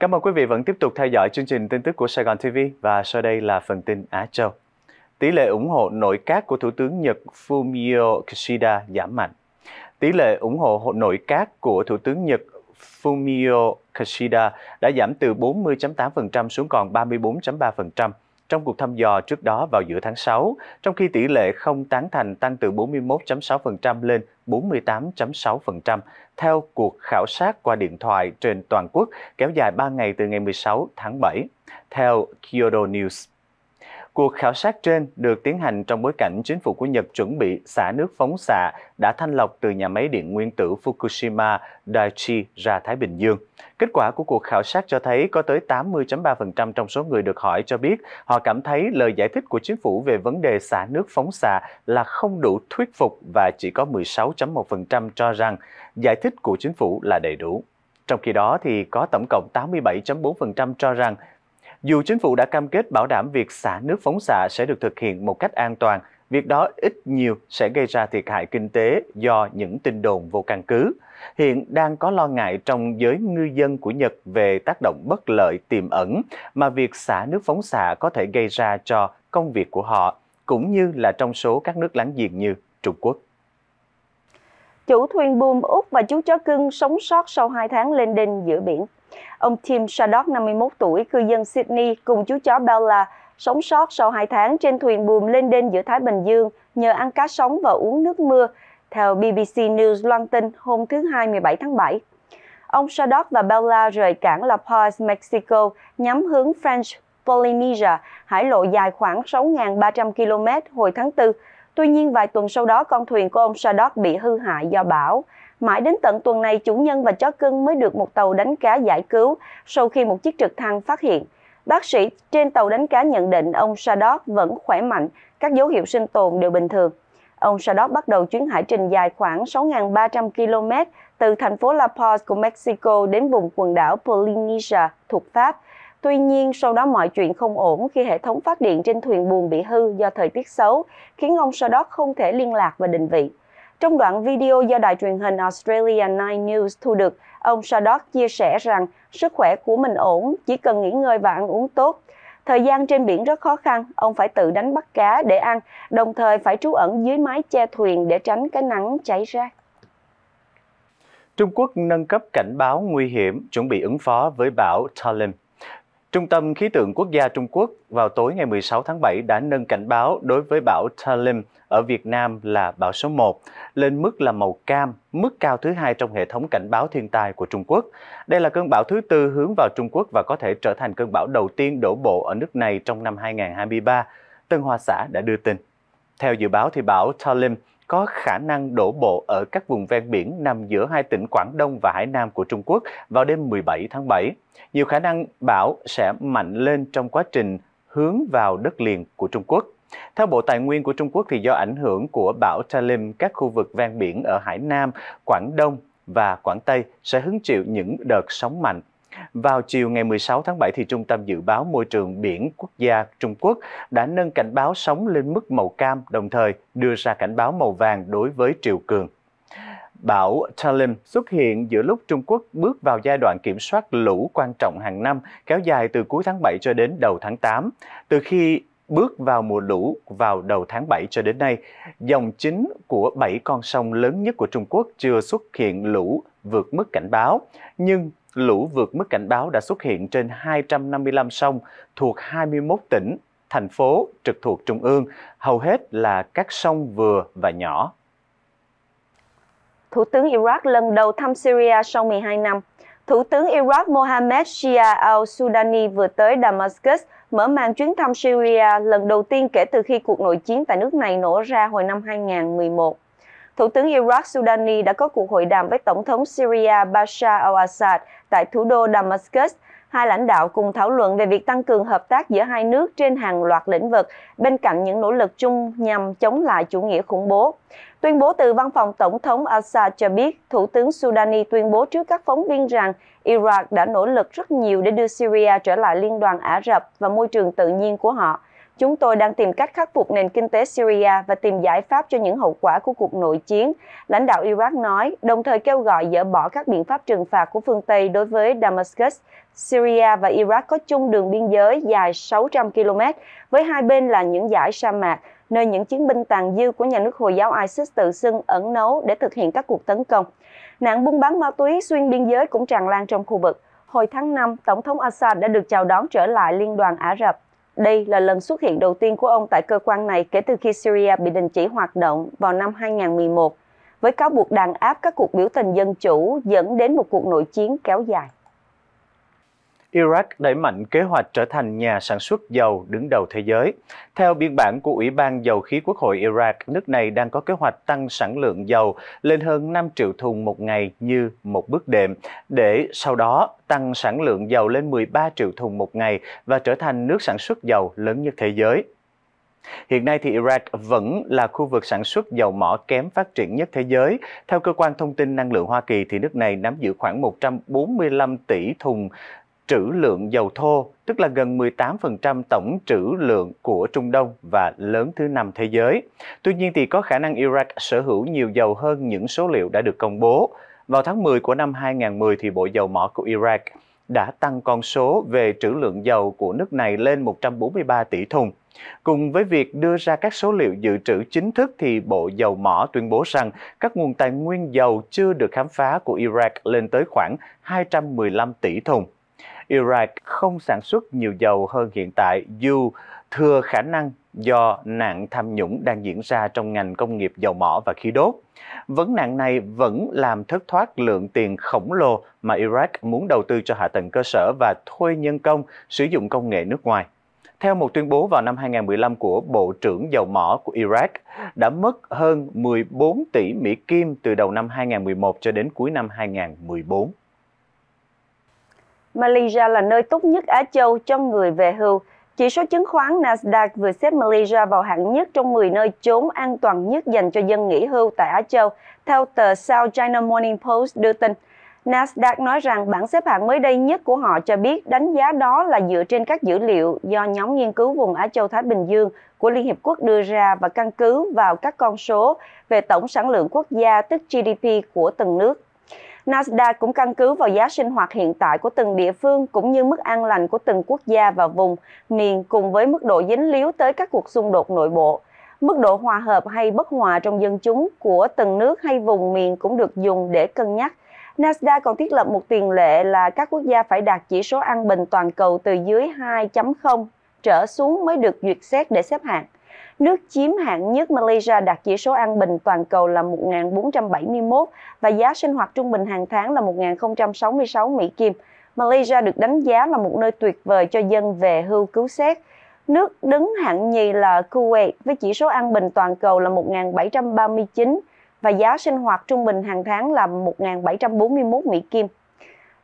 Cảm ơn quý vị vẫn tiếp tục theo dõi chương trình tin tức của Sài Gòn TV và sau đây là phần tin Á Châu. Tỷ lệ ủng hộ nội các của Thủ tướng Nhật Fumio Kishida giảm mạnh. Tỷ lệ ủng hộ nội các của Thủ tướng Nhật Fumio Kishida đã giảm từ 40.8% xuống còn 34.3% trong cuộc thăm dò trước đó vào giữa tháng 6, trong khi tỷ lệ không tán thành tăng từ 41.6% lên 48.6% theo cuộc khảo sát qua điện thoại trên toàn quốc kéo dài 3 ngày từ ngày 16 tháng 7, theo Kyodo News. Cuộc khảo sát trên được tiến hành trong bối cảnh chính phủ của Nhật chuẩn bị xả nước phóng xạ đã thanh lọc từ nhà máy điện nguyên tử Fukushima Daiichi ra Thái Bình Dương. Kết quả của cuộc khảo sát cho thấy có tới 80.3% trong số người được hỏi cho biết họ cảm thấy lời giải thích của chính phủ về vấn đề xả nước phóng xạ là không đủ thuyết phục và chỉ có 16.1% cho rằng giải thích của chính phủ là đầy đủ. Trong khi đó thì có tổng cộng 87.4% cho rằng dù chính phủ đã cam kết bảo đảm việc xả nước phóng xạ sẽ được thực hiện một cách an toàn, việc đó ít nhiều sẽ gây ra thiệt hại kinh tế do những tin đồn vô căn cứ. Hiện đang có lo ngại trong giới ngư dân của Nhật về tác động bất lợi tiềm ẩn mà việc xả nước phóng xạ có thể gây ra cho công việc của họ, cũng như là trong số các nước láng giềng như Trung Quốc. Chủ thuyền buôn Úc và chú chó cưng sống sót sau 2 tháng lên đinh giữa biển Ông Tim Shaddock, 51 tuổi, cư dân Sydney, cùng chú chó Bella, sống sót sau 2 tháng trên thuyền buồm lên đên giữa Thái Bình Dương nhờ ăn cá sống và uống nước mưa, theo BBC News loan tin hôm thứ Hai 17 tháng 7. Ông Shaddock và Bella rời cảng La Paz, Mexico, nhắm hướng French Polynesia, hải lộ dài khoảng 6.300 km hồi tháng 4. Tuy nhiên, vài tuần sau đó, con thuyền của ông Shaddock bị hư hại do bão. Mãi đến tận tuần này, chủ nhân và chó cưng mới được một tàu đánh cá giải cứu sau khi một chiếc trực thăng phát hiện. Bác sĩ trên tàu đánh cá nhận định ông Sadok vẫn khỏe mạnh, các dấu hiệu sinh tồn đều bình thường. Ông Sadok bắt đầu chuyến hải trình dài khoảng 6.300 km từ thành phố La Paz của Mexico đến vùng quần đảo Polynesia thuộc Pháp. Tuy nhiên, sau đó mọi chuyện không ổn khi hệ thống phát điện trên thuyền buồm bị hư do thời tiết xấu, khiến ông Sadok không thể liên lạc và định vị. Trong đoạn video do đài truyền hình Australia Nine News thu được, ông Sadok chia sẻ rằng sức khỏe của mình ổn, chỉ cần nghỉ ngơi và ăn uống tốt. Thời gian trên biển rất khó khăn, ông phải tự đánh bắt cá để ăn, đồng thời phải trú ẩn dưới mái che thuyền để tránh cái nắng cháy ra. Trung Quốc nâng cấp cảnh báo nguy hiểm chuẩn bị ứng phó với bão Talim. Trung tâm Khí tượng Quốc gia Trung Quốc vào tối ngày 16 tháng 7 đã nâng cảnh báo đối với bão Talim ở Việt Nam là bão số 1 lên mức là màu cam, mức cao thứ hai trong hệ thống cảnh báo thiên tai của Trung Quốc. Đây là cơn bão thứ tư hướng vào Trung Quốc và có thể trở thành cơn bão đầu tiên đổ bộ ở nước này trong năm 2023, Tân Hoa Xã đã đưa tin. Theo dự báo thì bão Talim có khả năng đổ bộ ở các vùng ven biển nằm giữa hai tỉnh Quảng Đông và Hải Nam của Trung Quốc vào đêm 17 tháng 7. Nhiều khả năng bão sẽ mạnh lên trong quá trình hướng vào đất liền của Trung Quốc. Theo Bộ Tài nguyên của Trung Quốc thì do ảnh hưởng của bão Talim, các khu vực ven biển ở Hải Nam, Quảng Đông và Quảng Tây sẽ hứng chịu những đợt sóng mạnh. Vào chiều ngày 16 tháng 7, thì Trung tâm Dự báo Môi trường Biển Quốc gia Trung Quốc đã nâng cảnh báo sóng lên mức màu cam, đồng thời đưa ra cảnh báo màu vàng đối với triều cường. Bão Talim xuất hiện giữa lúc Trung Quốc bước vào giai đoạn kiểm soát lũ quan trọng hàng năm kéo dài từ cuối tháng 7 cho đến đầu tháng 8. Từ khi Bước vào mùa lũ vào đầu tháng 7 cho đến nay, dòng chính của 7 con sông lớn nhất của Trung Quốc chưa xuất hiện lũ vượt mức cảnh báo, nhưng lũ vượt mức cảnh báo đã xuất hiện trên 255 sông thuộc 21 tỉnh, thành phố trực thuộc Trung ương, hầu hết là các sông vừa và nhỏ. Thủ tướng Iraq lần đầu thăm Syria sau 12 năm. Thủ tướng Iraq Mohammed Shia al-Sudani vừa tới Damascus mở màn chuyến thăm Syria lần đầu tiên kể từ khi cuộc nội chiến tại nước này nổ ra hồi năm 2011. Thủ tướng Iraq Sudani đã có cuộc hội đàm với Tổng thống Syria Bashar al-Assad tại thủ đô Damascus. Hai lãnh đạo cùng thảo luận về việc tăng cường hợp tác giữa hai nước trên hàng loạt lĩnh vực, bên cạnh những nỗ lực chung nhằm chống lại chủ nghĩa khủng bố. Tuyên bố từ văn phòng Tổng thống Assad cho biết, Thủ tướng Sudani tuyên bố trước các phóng viên rằng Iraq đã nỗ lực rất nhiều để đưa Syria trở lại Liên đoàn Ả Rập và môi trường tự nhiên của họ. Chúng tôi đang tìm cách khắc phục nền kinh tế Syria và tìm giải pháp cho những hậu quả của cuộc nội chiến, lãnh đạo Iraq nói, đồng thời kêu gọi dỡ bỏ các biện pháp trừng phạt của phương Tây đối với Damascus. Syria và Iraq có chung đường biên giới dài 600 km, với hai bên là những dải sa mạc, nơi những chiến binh tàn dư của nhà nước Hồi giáo ISIS tự xưng ẩn nấu để thực hiện các cuộc tấn công. Nạn buôn bán ma túy xuyên biên giới cũng tràn lan trong khu vực. Hồi tháng 5, Tổng thống Assad đã được chào đón trở lại Liên đoàn Ả Rập. Đây là lần xuất hiện đầu tiên của ông tại cơ quan này kể từ khi Syria bị đình chỉ hoạt động vào năm 2011, với cáo buộc đàn áp các cuộc biểu tình dân chủ dẫn đến một cuộc nội chiến kéo dài. Iraq đẩy mạnh kế hoạch trở thành nhà sản xuất dầu đứng đầu thế giới. Theo biên bản của Ủy ban Dầu khí Quốc hội Iraq, nước này đang có kế hoạch tăng sản lượng dầu lên hơn 5 triệu thùng một ngày như một bước đệm, để sau đó tăng sản lượng dầu lên 13 triệu thùng một ngày và trở thành nước sản xuất dầu lớn nhất thế giới. Hiện nay thì Iraq vẫn là khu vực sản xuất dầu mỏ kém phát triển nhất thế giới. Theo cơ quan thông tin năng lượng Hoa Kỳ thì nước này nắm giữ khoảng 145 tỷ thùng trữ lượng dầu thô, tức là gần 18% tổng trữ lượng của Trung Đông và lớn thứ năm thế giới. Tuy nhiên thì có khả năng Iraq sở hữu nhiều dầu hơn những số liệu đã được công bố. Vào tháng 10 của năm 2010 thì Bộ Dầu mỏ của Iraq đã tăng con số về trữ lượng dầu của nước này lên 143 tỷ thùng. Cùng với việc đưa ra các số liệu dự trữ chính thức thì Bộ Dầu mỏ tuyên bố rằng các nguồn tài nguyên dầu chưa được khám phá của Iraq lên tới khoảng 215 tỷ thùng. Iraq không sản xuất nhiều dầu hơn hiện tại dù thừa khả năng do nạn tham nhũng đang diễn ra trong ngành công nghiệp dầu mỏ và khí đốt. Vấn nạn này vẫn làm thất thoát lượng tiền khổng lồ mà Iraq muốn đầu tư cho hạ tầng cơ sở và thuê nhân công sử dụng công nghệ nước ngoài. Theo một tuyên bố vào năm 2015 của Bộ trưởng Dầu mỏ của Iraq, đã mất hơn 14 tỷ Mỹ Kim từ đầu năm 2011 cho đến cuối năm 2014. Malaysia là nơi tốt nhất Á Châu cho người về hưu. Chỉ số chứng khoán Nasdaq vừa xếp Malaysia vào hạng nhất trong 10 nơi chốn an toàn nhất dành cho dân nghỉ hưu tại Á Châu, theo tờ South China Morning Post đưa tin. Nasdaq nói rằng bảng xếp hạng mới đây nhất của họ cho biết đánh giá đó là dựa trên các dữ liệu do nhóm nghiên cứu vùng Á Châu Thái Bình Dương của Liên Hiệp Quốc đưa ra và căn cứ vào các con số về tổng sản lượng quốc gia tức GDP của từng nước. Nasdaq cũng căn cứ vào giá sinh hoạt hiện tại của từng địa phương cũng như mức an lành của từng quốc gia và vùng, miền cùng với mức độ dính líu tới các cuộc xung đột nội bộ. Mức độ hòa hợp hay bất hòa trong dân chúng của từng nước hay vùng miền cũng được dùng để cân nhắc. Nasdaq còn thiết lập một tiền lệ là các quốc gia phải đạt chỉ số an bình toàn cầu từ dưới 2.0 trở xuống mới được duyệt xét để xếp hạng nước chiếm hạng nhất Malaysia đạt chỉ số an bình toàn cầu là 1.471 và giá sinh hoạt trung bình hàng tháng là 1.066 Mỹ Kim. Malaysia được đánh giá là một nơi tuyệt vời cho dân về hưu cứu xét. Nước đứng hạng nhì là Kuwait với chỉ số an bình toàn cầu là 1.739 và giá sinh hoạt trung bình hàng tháng là 1.741 Mỹ Kim.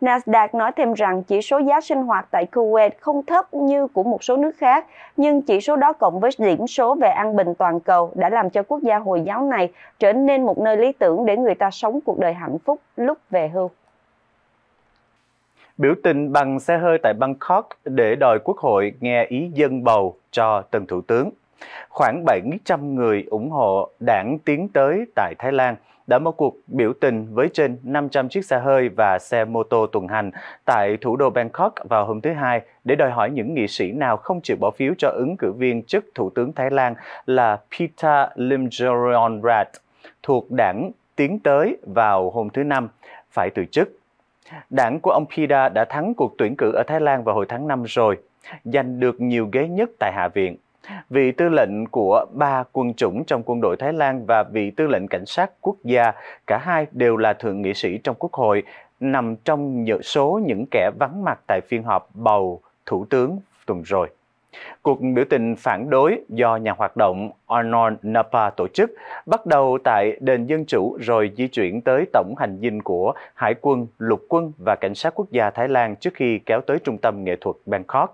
Nasdaq nói thêm rằng chỉ số giá sinh hoạt tại Kuwait không thấp như của một số nước khác, nhưng chỉ số đó cộng với điểm số về an bình toàn cầu đã làm cho quốc gia Hồi giáo này trở nên một nơi lý tưởng để người ta sống cuộc đời hạnh phúc lúc về hưu. Biểu tình bằng xe hơi tại Bangkok để đòi quốc hội nghe ý dân bầu cho tân thủ tướng. Khoảng 700 người ủng hộ đảng tiến tới tại Thái Lan – đã mở cuộc biểu tình với trên 500 chiếc xe hơi và xe mô tô tuần hành tại thủ đô Bangkok vào hôm thứ Hai để đòi hỏi những nghị sĩ nào không chịu bỏ phiếu cho ứng cử viên chức Thủ tướng Thái Lan là Pita Limjaroenrat thuộc đảng Tiến tới vào hôm thứ Năm phải từ chức. Đảng của ông Pida đã thắng cuộc tuyển cử ở Thái Lan vào hồi tháng 5 rồi, giành được nhiều ghế nhất tại Hạ viện vị tư lệnh của ba quân chủng trong quân đội Thái Lan và vị tư lệnh cảnh sát quốc gia, cả hai đều là thượng nghị sĩ trong quốc hội, nằm trong những số những kẻ vắng mặt tại phiên họp bầu thủ tướng tuần rồi. Cuộc biểu tình phản đối do nhà hoạt động Arnold Napa tổ chức bắt đầu tại Đền Dân Chủ rồi di chuyển tới tổng hành dinh của Hải quân, Lục quân và Cảnh sát quốc gia Thái Lan trước khi kéo tới trung tâm nghệ thuật Bangkok.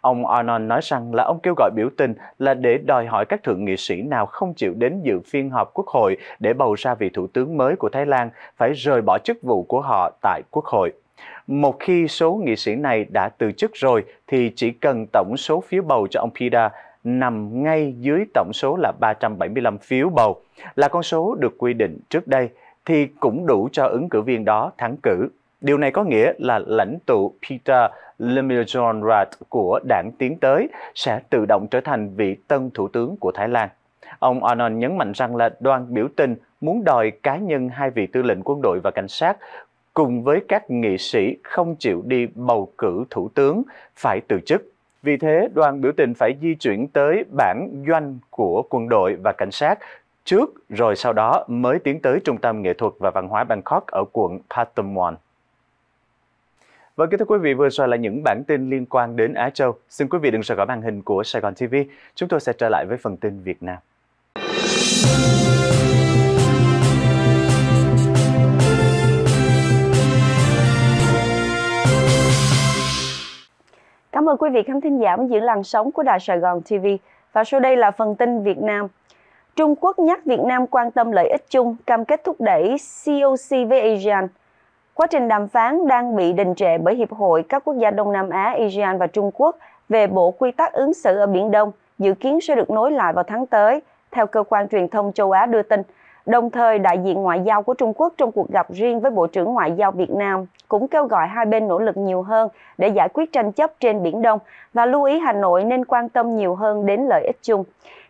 Ông Arnold nói rằng là ông kêu gọi biểu tình là để đòi hỏi các thượng nghị sĩ nào không chịu đến dự phiên họp quốc hội để bầu ra vị thủ tướng mới của Thái Lan phải rời bỏ chức vụ của họ tại quốc hội một khi số nghị sĩ này đã từ chức rồi thì chỉ cần tổng số phiếu bầu cho ông Pida nằm ngay dưới tổng số là 375 phiếu bầu, là con số được quy định trước đây, thì cũng đủ cho ứng cử viên đó thắng cử. Điều này có nghĩa là lãnh tụ Peter Lemiljonrat của đảng tiến tới sẽ tự động trở thành vị tân thủ tướng của Thái Lan. Ông Anon nhấn mạnh rằng là đoàn biểu tình muốn đòi cá nhân hai vị tư lệnh quân đội và cảnh sát cùng với các nghị sĩ không chịu đi bầu cử thủ tướng phải từ chức. Vì thế, đoàn biểu tình phải di chuyển tới bản doanh của quân đội và cảnh sát trước rồi sau đó mới tiến tới Trung tâm Nghệ thuật và Văn hóa Bangkok ở quận Patamon. và vâng, kính thưa quý vị, vừa rồi là những bản tin liên quan đến Á Châu. Xin quý vị đừng rời khỏi màn hình của Sài Gòn TV. Chúng tôi sẽ trở lại với phần tin Việt Nam. Cảm ơn quý vị khán thính giả giữ làn sóng của Đài Sài Gòn TV. Và sau đây là phần tin Việt Nam. Trung Quốc nhắc Việt Nam quan tâm lợi ích chung, cam kết thúc đẩy COC với ASEAN. Quá trình đàm phán đang bị đình trệ bởi Hiệp hội các quốc gia Đông Nam Á, ASEAN và Trung Quốc về bộ quy tắc ứng xử ở Biển Đông, dự kiến sẽ được nối lại vào tháng tới, theo cơ quan truyền thông châu Á đưa tin. Đồng thời, đại diện ngoại giao của Trung Quốc trong cuộc gặp riêng với Bộ trưởng Ngoại giao Việt Nam cũng kêu gọi hai bên nỗ lực nhiều hơn để giải quyết tranh chấp trên Biển Đông và lưu ý Hà Nội nên quan tâm nhiều hơn đến lợi ích chung.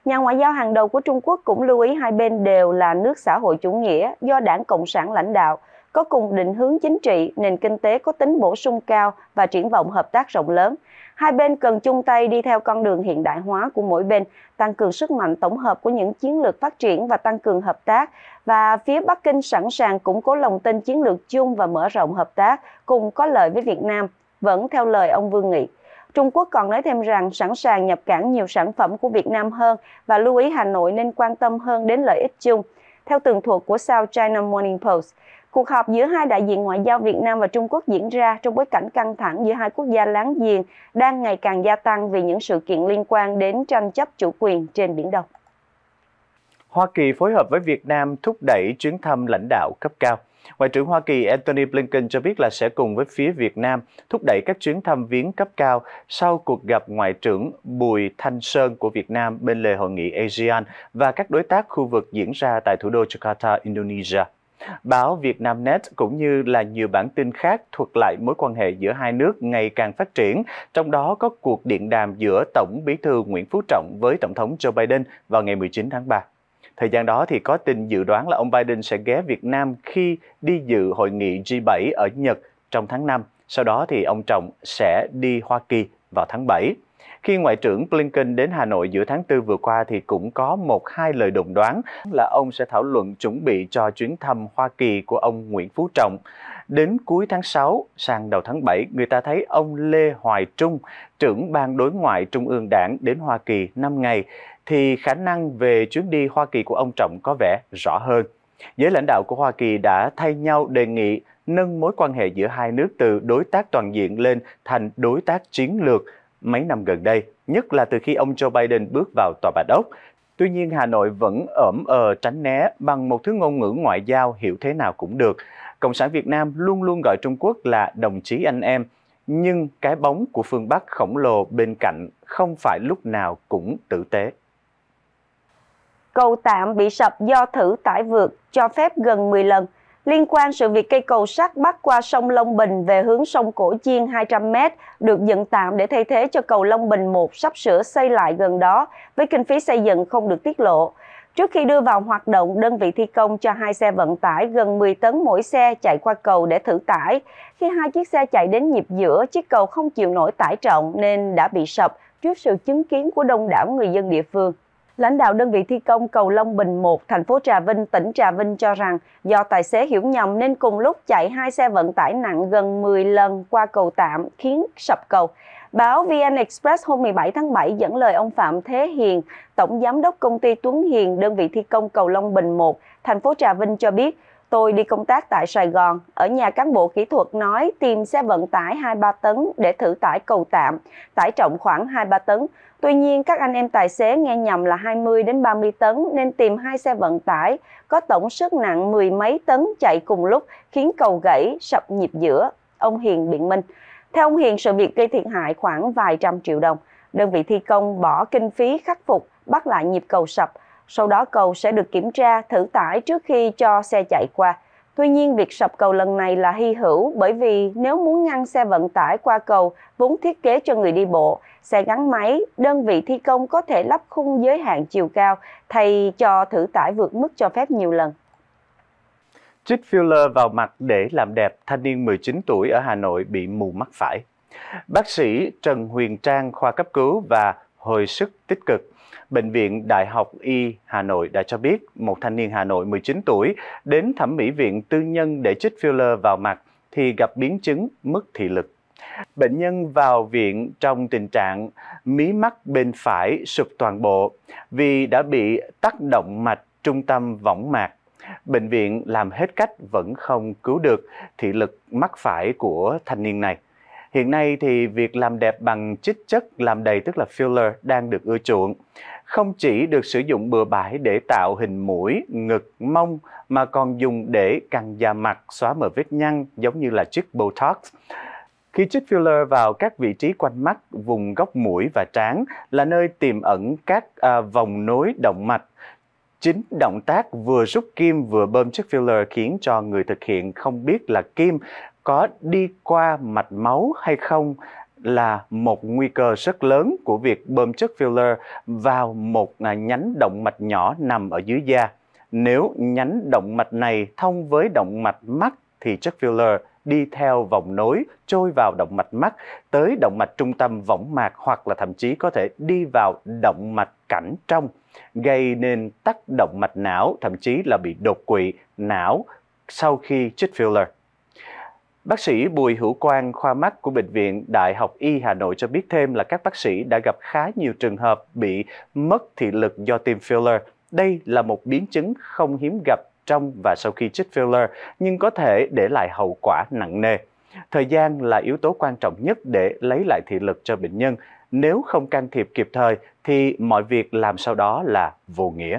Nhà ngoại giao hàng đầu của Trung Quốc cũng lưu ý hai bên đều là nước xã hội chủ nghĩa do Đảng Cộng sản lãnh đạo, có cùng định hướng chính trị, nền kinh tế có tính bổ sung cao và triển vọng hợp tác rộng lớn – Hai bên cần chung tay đi theo con đường hiện đại hóa của mỗi bên, tăng cường sức mạnh tổng hợp của những chiến lược phát triển và tăng cường hợp tác. Và phía Bắc Kinh sẵn sàng củng cố lòng tin chiến lược chung và mở rộng hợp tác cùng có lợi với Việt Nam, vẫn theo lời ông Vương Nghị. Trung Quốc còn nói thêm rằng sẵn sàng nhập cảng nhiều sản phẩm của Việt Nam hơn và lưu ý Hà Nội nên quan tâm hơn đến lợi ích chung. Theo tường thuật của South China Morning Post, Cuộc họp giữa hai đại diện ngoại giao Việt Nam và Trung Quốc diễn ra trong bối cảnh căng thẳng giữa hai quốc gia láng giềng đang ngày càng gia tăng vì những sự kiện liên quan đến tranh chấp chủ quyền trên Biển Đông. Hoa Kỳ phối hợp với Việt Nam thúc đẩy chuyến thăm lãnh đạo cấp cao. Ngoại trưởng Hoa Kỳ Antony Blinken cho biết là sẽ cùng với phía Việt Nam thúc đẩy các chuyến thăm viếng cấp cao sau cuộc gặp Ngoại trưởng Bùi Thanh Sơn của Việt Nam bên lề hội nghị ASEAN và các đối tác khu vực diễn ra tại thủ đô Jakarta, Indonesia. Báo Việt Nam Net cũng như là nhiều bản tin khác thuật lại mối quan hệ giữa hai nước ngày càng phát triển, trong đó có cuộc điện đàm giữa Tổng bí thư Nguyễn Phú Trọng với Tổng thống Joe Biden vào ngày 19 tháng 3. Thời gian đó thì có tin dự đoán là ông Biden sẽ ghé Việt Nam khi đi dự hội nghị G7 ở Nhật trong tháng 5. Sau đó thì ông Trọng sẽ đi Hoa Kỳ vào tháng 7. Khi Ngoại trưởng Blinken đến Hà Nội giữa tháng 4 vừa qua thì cũng có một hai lời đồn đoán là ông sẽ thảo luận chuẩn bị cho chuyến thăm Hoa Kỳ của ông Nguyễn Phú Trọng. Đến cuối tháng 6 sang đầu tháng 7, người ta thấy ông Lê Hoài Trung, trưởng ban đối ngoại Trung ương Đảng đến Hoa Kỳ 5 ngày thì khả năng về chuyến đi Hoa Kỳ của ông Trọng có vẻ rõ hơn. Giới lãnh đạo của Hoa Kỳ đã thay nhau đề nghị nâng mối quan hệ giữa hai nước từ đối tác toàn diện lên thành đối tác chiến lược mấy năm gần đây, nhất là từ khi ông Joe Biden bước vào tòa Bạch Ốc. Tuy nhiên, Hà Nội vẫn ẩm ờ tránh né bằng một thứ ngôn ngữ ngoại giao hiểu thế nào cũng được. Cộng sản Việt Nam luôn luôn gọi Trung Quốc là đồng chí anh em, nhưng cái bóng của phương Bắc khổng lồ bên cạnh không phải lúc nào cũng tử tế. Cầu tạm bị sập do thử tải vượt cho phép gần 10 lần liên quan sự việc cây cầu sắt bắc qua sông Long Bình về hướng sông Cổ Chiên 200m được dựng tạm để thay thế cho cầu Long Bình 1 sắp sửa xây lại gần đó với kinh phí xây dựng không được tiết lộ. Trước khi đưa vào hoạt động, đơn vị thi công cho hai xe vận tải gần 10 tấn mỗi xe chạy qua cầu để thử tải. Khi hai chiếc xe chạy đến nhịp giữa, chiếc cầu không chịu nổi tải trọng nên đã bị sập trước sự chứng kiến của đông đảo người dân địa phương lãnh đạo đơn vị thi công cầu Long Bình 1, thành phố Trà Vinh, tỉnh Trà Vinh cho rằng do tài xế hiểu nhầm nên cùng lúc chạy hai xe vận tải nặng gần 10 lần qua cầu tạm khiến sập cầu. Báo VN Express hôm 17 tháng 7 dẫn lời ông Phạm Thế Hiền, Tổng Giám đốc Công ty Tuấn Hiền, đơn vị thi công cầu Long Bình 1, thành phố Trà Vinh cho biết, Tôi đi công tác tại Sài Gòn, ở nhà cán bộ kỹ thuật nói tìm xe vận tải 2-3 tấn để thử tải cầu tạm, tải trọng khoảng 2-3 tấn. Tuy nhiên, các anh em tài xế nghe nhầm là 20 đến 30 tấn nên tìm hai xe vận tải có tổng sức nặng mười mấy tấn chạy cùng lúc khiến cầu gãy, sập nhịp giữa. Ông Hiền biện minh. Theo ông Hiền, sự việc gây thiệt hại khoảng vài trăm triệu đồng. Đơn vị thi công bỏ kinh phí khắc phục, bắt lại nhịp cầu sập, sau đó cầu sẽ được kiểm tra, thử tải trước khi cho xe chạy qua. Tuy nhiên, việc sập cầu lần này là hy hữu bởi vì nếu muốn ngăn xe vận tải qua cầu vốn thiết kế cho người đi bộ, xe gắn máy, đơn vị thi công có thể lắp khung giới hạn chiều cao thay cho thử tải vượt mức cho phép nhiều lần. Trích filler vào mặt để làm đẹp, thanh niên 19 tuổi ở Hà Nội bị mù mắt phải. Bác sĩ Trần Huyền Trang khoa cấp cứu và hồi sức tích cực Bệnh viện Đại học Y Hà Nội đã cho biết một thanh niên Hà Nội 19 tuổi đến thẩm mỹ viện tư nhân để chích filler vào mặt thì gặp biến chứng mất thị lực. Bệnh nhân vào viện trong tình trạng mí mắt bên phải sụp toàn bộ vì đã bị tác động mạch trung tâm võng mạc. Bệnh viện làm hết cách vẫn không cứu được thị lực mắt phải của thanh niên này. Hiện nay thì việc làm đẹp bằng chích chất làm đầy tức là filler đang được ưa chuộng không chỉ được sử dụng bừa bãi để tạo hình mũi, ngực, mông mà còn dùng để căng da mặt, xóa mờ vết nhăn giống như là chiếc Botox. Khi chích filler vào các vị trí quanh mắt, vùng góc mũi và trán là nơi tiềm ẩn các à, vòng nối động mạch. Chính động tác vừa rút kim vừa bơm chất filler khiến cho người thực hiện không biết là kim có đi qua mạch máu hay không là một nguy cơ rất lớn của việc bơm chất filler vào một à, nhánh động mạch nhỏ nằm ở dưới da. Nếu nhánh động mạch này thông với động mạch mắt thì chất filler đi theo vòng nối trôi vào động mạch mắt tới động mạch trung tâm võng mạc hoặc là thậm chí có thể đi vào động mạch cảnh trong gây nên tắc động mạch não thậm chí là bị đột quỵ não sau khi chích filler. Bác sĩ Bùi Hữu Quang, khoa mắt của Bệnh viện Đại học Y Hà Nội cho biết thêm là các bác sĩ đã gặp khá nhiều trường hợp bị mất thị lực do tiêm filler. Đây là một biến chứng không hiếm gặp trong và sau khi chích filler, nhưng có thể để lại hậu quả nặng nề. Thời gian là yếu tố quan trọng nhất để lấy lại thị lực cho bệnh nhân. Nếu không can thiệp kịp thời thì mọi việc làm sau đó là vô nghĩa.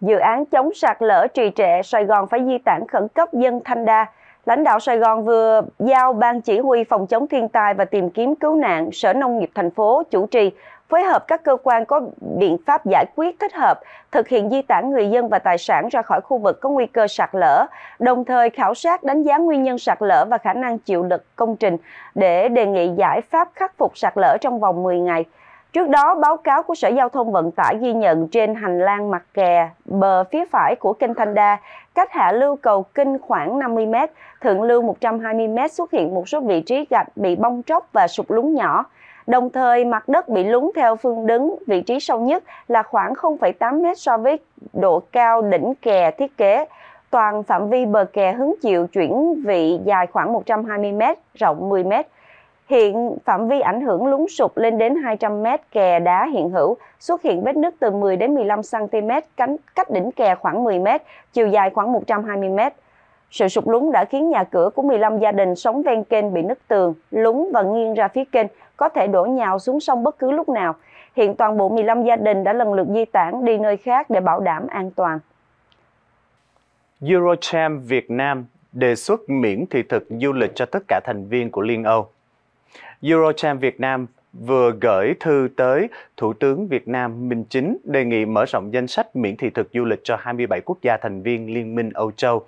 Dự án chống sạt lở trì trệ Sài Gòn phải di tản khẩn cấp dân Thanh Đa – lãnh đạo Sài Gòn vừa giao Ban Chỉ huy Phòng chống thiên tai và tìm kiếm cứu nạn Sở Nông nghiệp thành phố chủ trì phối hợp các cơ quan có biện pháp giải quyết thích hợp, thực hiện di tản người dân và tài sản ra khỏi khu vực có nguy cơ sạt lở, đồng thời khảo sát đánh giá nguyên nhân sạt lở và khả năng chịu lực công trình để đề nghị giải pháp khắc phục sạt lở trong vòng 10 ngày. Trước đó, báo cáo của Sở Giao thông Vận tải ghi nhận trên hành lang mặt kè bờ phía phải của kênh Thanh Đa, cách hạ lưu cầu kinh khoảng 50m, thượng lưu 120m xuất hiện một số vị trí gạch bị bong tróc và sụt lún nhỏ. Đồng thời, mặt đất bị lún theo phương đứng, vị trí sâu nhất là khoảng 0,8m so với độ cao đỉnh kè thiết kế. Toàn phạm vi bờ kè hứng chịu chuyển vị dài khoảng 120m, rộng 10m. Hiện phạm vi ảnh hưởng lún sụp lên đến 200 m kè đá hiện hữu, xuất hiện vết nứt từ 10 đến 15 cm, cánh cách đỉnh kè khoảng 10 m, chiều dài khoảng 120 m. Sự sụp lún đã khiến nhà cửa của 15 gia đình sống ven kênh bị nứt tường, lún và nghiêng ra phía kênh, có thể đổ nhào xuống sông bất cứ lúc nào. Hiện toàn bộ 15 gia đình đã lần lượt di tản đi nơi khác để bảo đảm an toàn. Eurochamp Việt Nam đề xuất miễn thị thực du lịch cho tất cả thành viên của Liên Âu. Eurocharm Việt Nam vừa gửi thư tới Thủ tướng Việt Nam Minh Chính đề nghị mở rộng danh sách miễn thị thực du lịch cho 27 quốc gia thành viên Liên minh Âu Châu.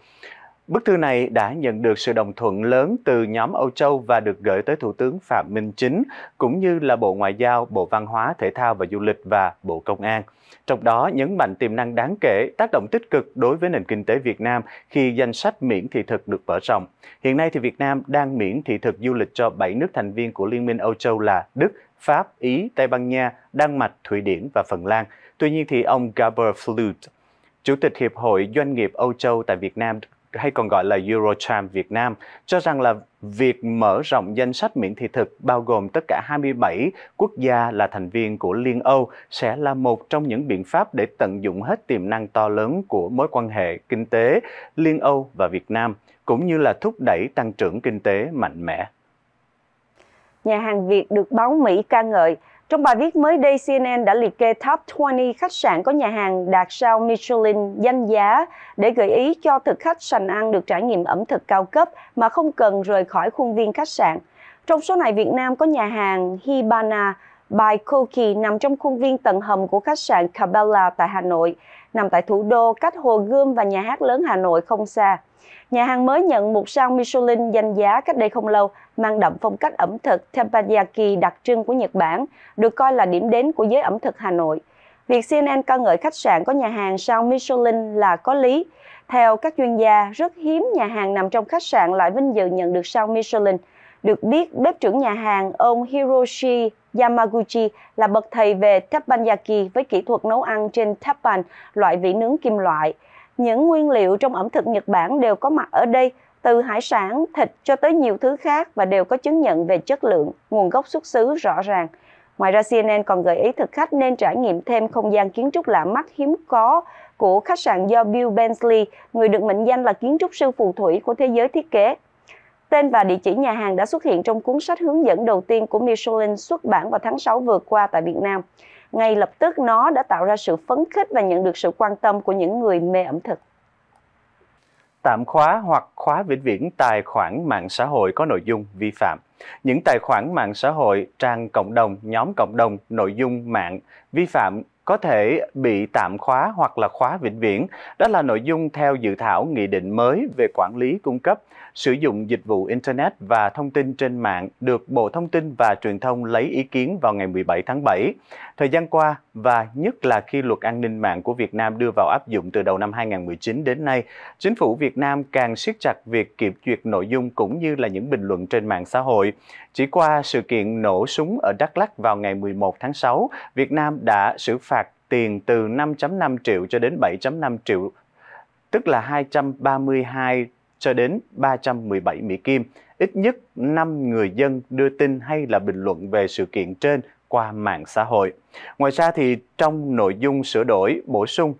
Bức thư này đã nhận được sự đồng thuận lớn từ nhóm Âu Châu và được gửi tới Thủ tướng Phạm Minh Chính, cũng như là Bộ Ngoại giao, Bộ Văn hóa, Thể thao và Du lịch và Bộ Công an trong đó nhấn mạnh tiềm năng đáng kể, tác động tích cực đối với nền kinh tế Việt Nam khi danh sách miễn thị thực được mở rộng. Hiện nay thì Việt Nam đang miễn thị thực du lịch cho 7 nước thành viên của Liên minh Âu Châu là Đức, Pháp, Ý, Tây Ban Nha, Đan Mạch, Thụy Điển và Phần Lan. Tuy nhiên thì ông Gaber Flute, Chủ tịch Hiệp hội Doanh nghiệp Âu Châu tại Việt Nam hay còn gọi là Eurocharm Việt Nam cho rằng là việc mở rộng danh sách miễn thị thực bao gồm tất cả 27 quốc gia là thành viên của Liên Âu sẽ là một trong những biện pháp để tận dụng hết tiềm năng to lớn của mối quan hệ kinh tế Liên Âu và Việt Nam cũng như là thúc đẩy tăng trưởng kinh tế mạnh mẽ. Nhà hàng Việt được báo Mỹ ca ngợi trong bài viết mới đây, CNN đã liệt kê top 20 khách sạn có nhà hàng đạt sao Michelin danh giá để gợi ý cho thực khách sành ăn được trải nghiệm ẩm thực cao cấp mà không cần rời khỏi khuôn viên khách sạn. Trong số này, Việt Nam có nhà hàng Hibana by Koki nằm trong khuôn viên tầng hầm của khách sạn Cabela tại Hà Nội, nằm tại thủ đô cách Hồ Gươm và nhà hát lớn Hà Nội không xa. Nhà hàng mới nhận một sao Michelin danh giá cách đây không lâu, mang đậm phong cách ẩm thực teppanyaki đặc trưng của Nhật Bản, được coi là điểm đến của giới ẩm thực Hà Nội. Việc CNN ca ngợi khách sạn có nhà hàng sao Michelin là có lý. Theo các chuyên gia, rất hiếm nhà hàng nằm trong khách sạn lại vinh dự nhận được sao Michelin. Được biết, bếp trưởng nhà hàng ông Hiroshi Yamaguchi là bậc thầy về teppanyaki với kỹ thuật nấu ăn trên teppan, loại vỉ nướng kim loại. Những nguyên liệu trong ẩm thực Nhật Bản đều có mặt ở đây, từ hải sản, thịt cho tới nhiều thứ khác và đều có chứng nhận về chất lượng, nguồn gốc xuất xứ rõ ràng. Ngoài ra, CNN còn gợi ý thực khách nên trải nghiệm thêm không gian kiến trúc lạ mắt hiếm có của khách sạn do Bill Bensley, người được mệnh danh là kiến trúc sư phù thủy của thế giới thiết kế. Tên và địa chỉ nhà hàng đã xuất hiện trong cuốn sách hướng dẫn đầu tiên của Michelin xuất bản vào tháng 6 vừa qua tại Việt Nam ngay lập tức nó đã tạo ra sự phấn khích và nhận được sự quan tâm của những người mê ẩm thực. Tạm khóa hoặc khóa vĩnh viễn tài khoản mạng xã hội có nội dung vi phạm. Những tài khoản mạng xã hội, trang cộng đồng, nhóm cộng đồng, nội dung mạng vi phạm có thể bị tạm khóa hoặc là khóa vĩnh viễn. Đó là nội dung theo dự thảo nghị định mới về quản lý cung cấp sử dụng dịch vụ Internet và thông tin trên mạng được Bộ Thông tin và Truyền thông lấy ý kiến vào ngày 17 tháng 7. Thời gian qua, và nhất là khi luật an ninh mạng của Việt Nam đưa vào áp dụng từ đầu năm 2019 đến nay, chính phủ Việt Nam càng siết chặt việc kiểm duyệt nội dung cũng như là những bình luận trên mạng xã hội. Chỉ qua sự kiện nổ súng ở Đắk Lắk vào ngày 11 tháng 6, Việt Nam đã xử phạt tiền từ 5.5 triệu cho đến 7.5 triệu tức là 232 cho đến 317 Mỹ Kim. Ít nhất 5 người dân đưa tin hay là bình luận về sự kiện trên qua mạng xã hội. Ngoài ra thì trong nội dung sửa đổi, bổ sung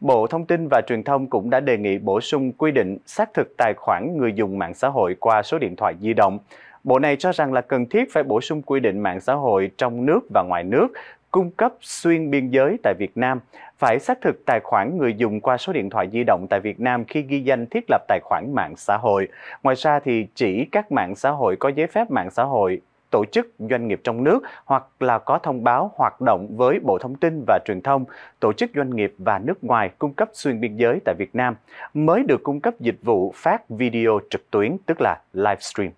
Bộ Thông tin và Truyền thông cũng đã đề nghị bổ sung quy định xác thực tài khoản người dùng mạng xã hội qua số điện thoại di động. Bộ này cho rằng là cần thiết phải bổ sung quy định mạng xã hội trong nước và ngoài nước cung cấp xuyên biên giới tại Việt Nam phải xác thực tài khoản người dùng qua số điện thoại di động tại Việt Nam khi ghi danh thiết lập tài khoản mạng xã hội. Ngoài ra thì chỉ các mạng xã hội có giấy phép mạng xã hội tổ chức doanh nghiệp trong nước hoặc là có thông báo hoạt động với Bộ Thông tin và Truyền thông, tổ chức doanh nghiệp và nước ngoài cung cấp xuyên biên giới tại Việt Nam mới được cung cấp dịch vụ phát video trực tuyến tức là livestream.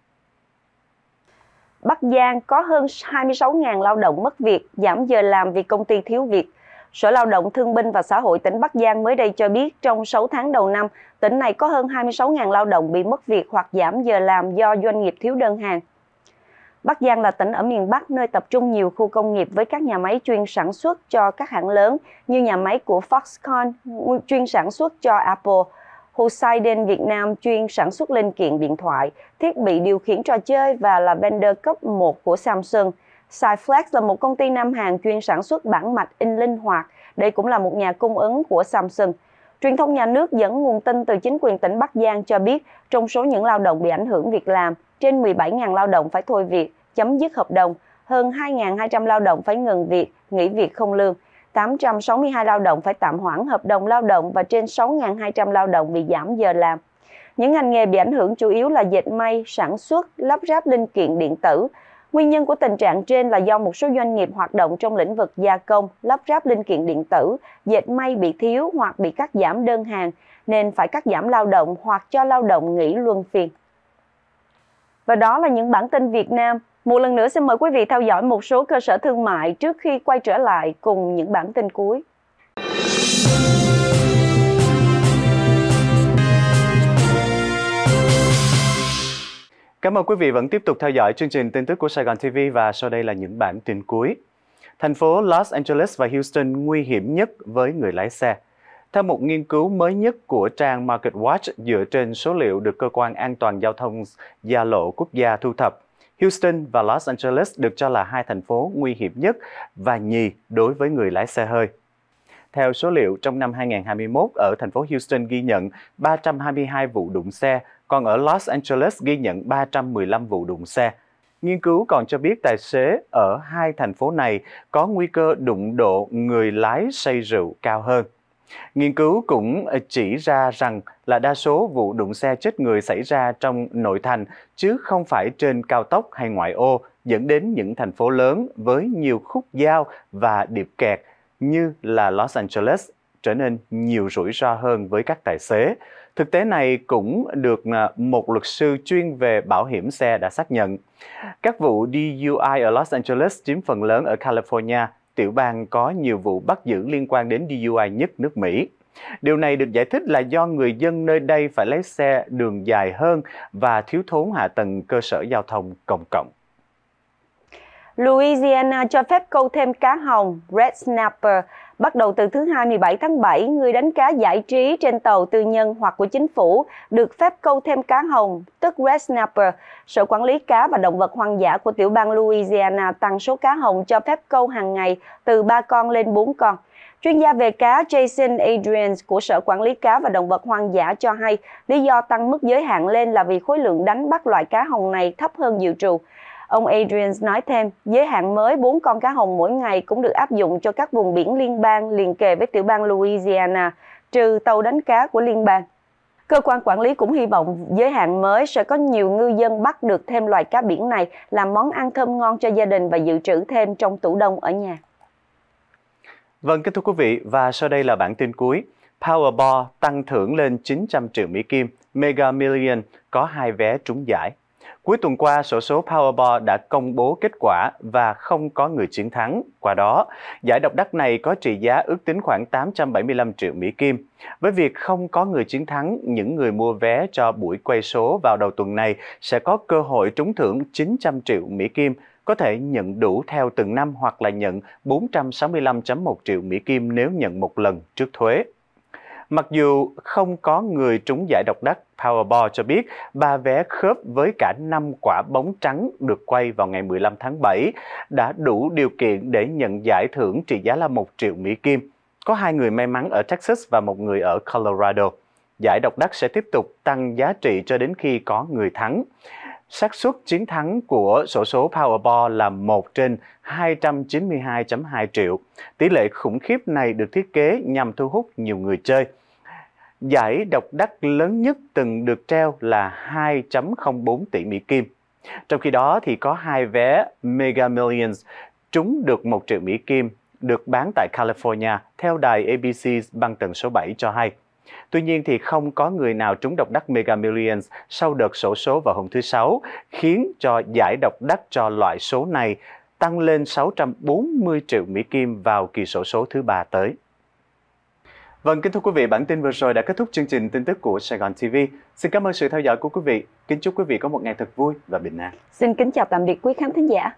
Bắc Giang có hơn 26.000 lao động mất việc, giảm giờ làm vì công ty thiếu việc. Sở Lao động Thương binh và Xã hội tỉnh Bắc Giang mới đây cho biết trong 6 tháng đầu năm, tỉnh này có hơn 26.000 lao động bị mất việc hoặc giảm giờ làm do doanh nghiệp thiếu đơn hàng. Bắc Giang là tỉnh ở miền Bắc nơi tập trung nhiều khu công nghiệp với các nhà máy chuyên sản xuất cho các hãng lớn như nhà máy của Foxconn chuyên sản xuất cho Apple, Poseidon Việt Nam chuyên sản xuất linh kiện điện thoại, thiết bị điều khiển trò chơi và là vendor cấp 1 của Samsung. Cyflex là một công ty Nam Hàn chuyên sản xuất bản mạch in linh hoạt. Đây cũng là một nhà cung ứng của Samsung. Truyền thông nhà nước dẫn nguồn tin từ chính quyền tỉnh Bắc Giang cho biết, trong số những lao động bị ảnh hưởng việc làm, trên 17.000 lao động phải thôi việc, chấm dứt hợp đồng, hơn 2.200 lao động phải ngừng việc, nghỉ việc không lương. 862 lao động phải tạm hoãn hợp đồng lao động và trên 6.200 lao động bị giảm giờ làm. Những ngành nghề bị ảnh hưởng chủ yếu là dệt may, sản xuất, lắp ráp linh kiện điện tử. Nguyên nhân của tình trạng trên là do một số doanh nghiệp hoạt động trong lĩnh vực gia công, lắp ráp linh kiện điện tử, dệt may bị thiếu hoặc bị cắt giảm đơn hàng, nên phải cắt giảm lao động hoặc cho lao động nghỉ luân phiên. Và đó là những bản tin Việt Nam. Một lần nữa xin mời quý vị theo dõi một số cơ sở thương mại trước khi quay trở lại cùng những bản tin cuối. Cảm ơn quý vị vẫn tiếp tục theo dõi chương trình tin tức của Sài Gòn TV và sau đây là những bản tin cuối. Thành phố Los Angeles và Houston nguy hiểm nhất với người lái xe. Theo một nghiên cứu mới nhất của trang Market Watch dựa trên số liệu được Cơ quan An toàn Giao thông Gia lộ Quốc gia thu thập, Houston và Los Angeles được cho là hai thành phố nguy hiểm nhất và nhì đối với người lái xe hơi. Theo số liệu, trong năm 2021 ở thành phố Houston ghi nhận 322 vụ đụng xe, còn ở Los Angeles ghi nhận 315 vụ đụng xe. Nghiên cứu còn cho biết tài xế ở hai thành phố này có nguy cơ đụng độ người lái say rượu cao hơn. Nghiên cứu cũng chỉ ra rằng là đa số vụ đụng xe chết người xảy ra trong nội thành chứ không phải trên cao tốc hay ngoại ô dẫn đến những thành phố lớn với nhiều khúc giao và điệp kẹt như là Los Angeles trở nên nhiều rủi ro hơn với các tài xế. Thực tế này cũng được à, một luật sư chuyên về bảo hiểm xe đã xác nhận. Các vụ DUI ở Los Angeles chiếm phần lớn ở California tiểu bang có nhiều vụ bắt giữ liên quan đến DUI nhất nước Mỹ. Điều này được giải thích là do người dân nơi đây phải lái xe đường dài hơn và thiếu thốn hạ tầng cơ sở giao thông công cộng. Louisiana cho phép câu thêm cá hồng, red snapper, Bắt đầu từ thứ hai 17 tháng 7, người đánh cá giải trí trên tàu tư nhân hoặc của chính phủ được phép câu thêm cá hồng, tức Red Snapper. Sở Quản lý Cá và Động vật Hoang dã của tiểu bang Louisiana tăng số cá hồng cho phép câu hàng ngày từ 3 con lên 4 con. Chuyên gia về cá Jason Adrians của Sở Quản lý Cá và Động vật Hoang dã cho hay lý do tăng mức giới hạn lên là vì khối lượng đánh bắt loại cá hồng này thấp hơn dự trù. Ông Adrian nói thêm, giới hạn mới 4 con cá hồng mỗi ngày cũng được áp dụng cho các vùng biển liên bang liền kề với tiểu bang Louisiana, trừ tàu đánh cá của liên bang. Cơ quan quản lý cũng hy vọng giới hạn mới sẽ có nhiều ngư dân bắt được thêm loài cá biển này làm món ăn thơm ngon cho gia đình và dự trữ thêm trong tủ đông ở nhà. Vâng, kính thưa quý vị, và sau đây là bản tin cuối. Powerball tăng thưởng lên 900 triệu Mỹ Kim, Mega Million có hai vé trúng giải. Cuối tuần qua, sổ số Powerball đã công bố kết quả và không có người chiến thắng. Qua đó, giải độc đắc này có trị giá ước tính khoảng 875 triệu Mỹ Kim. Với việc không có người chiến thắng, những người mua vé cho buổi quay số vào đầu tuần này sẽ có cơ hội trúng thưởng 900 triệu Mỹ Kim, có thể nhận đủ theo từng năm hoặc là nhận 465.1 triệu Mỹ Kim nếu nhận một lần trước thuế. Mặc dù không có người trúng giải độc đắc, Powerball cho biết ba vé khớp với cả 5 quả bóng trắng được quay vào ngày 15 tháng 7 đã đủ điều kiện để nhận giải thưởng trị giá là 1 triệu Mỹ Kim. Có hai người may mắn ở Texas và một người ở Colorado. Giải độc đắc sẽ tiếp tục tăng giá trị cho đến khi có người thắng. xác suất chiến thắng của sổ số Powerball là 1 trên 292.2 triệu. Tỷ lệ khủng khiếp này được thiết kế nhằm thu hút nhiều người chơi – giải độc đắc lớn nhất từng được treo là 2.04 tỷ Mỹ Kim. Trong khi đó thì có hai vé Mega Millions trúng được 1 triệu Mỹ Kim được bán tại California theo đài ABC băng tần số 7 cho hay. Tuy nhiên thì không có người nào trúng độc đắc Mega Millions sau đợt sổ số vào hôm thứ Sáu, khiến cho giải độc đắc cho loại số này tăng lên 640 triệu Mỹ Kim vào kỳ sổ số thứ ba tới. Vâng, kính thưa quý vị, bản tin vừa rồi đã kết thúc chương trình tin tức của Sài Gòn TV. Xin cảm ơn sự theo dõi của quý vị. Kính chúc quý vị có một ngày thật vui và bình an. Xin kính chào tạm biệt quý khán thính giả.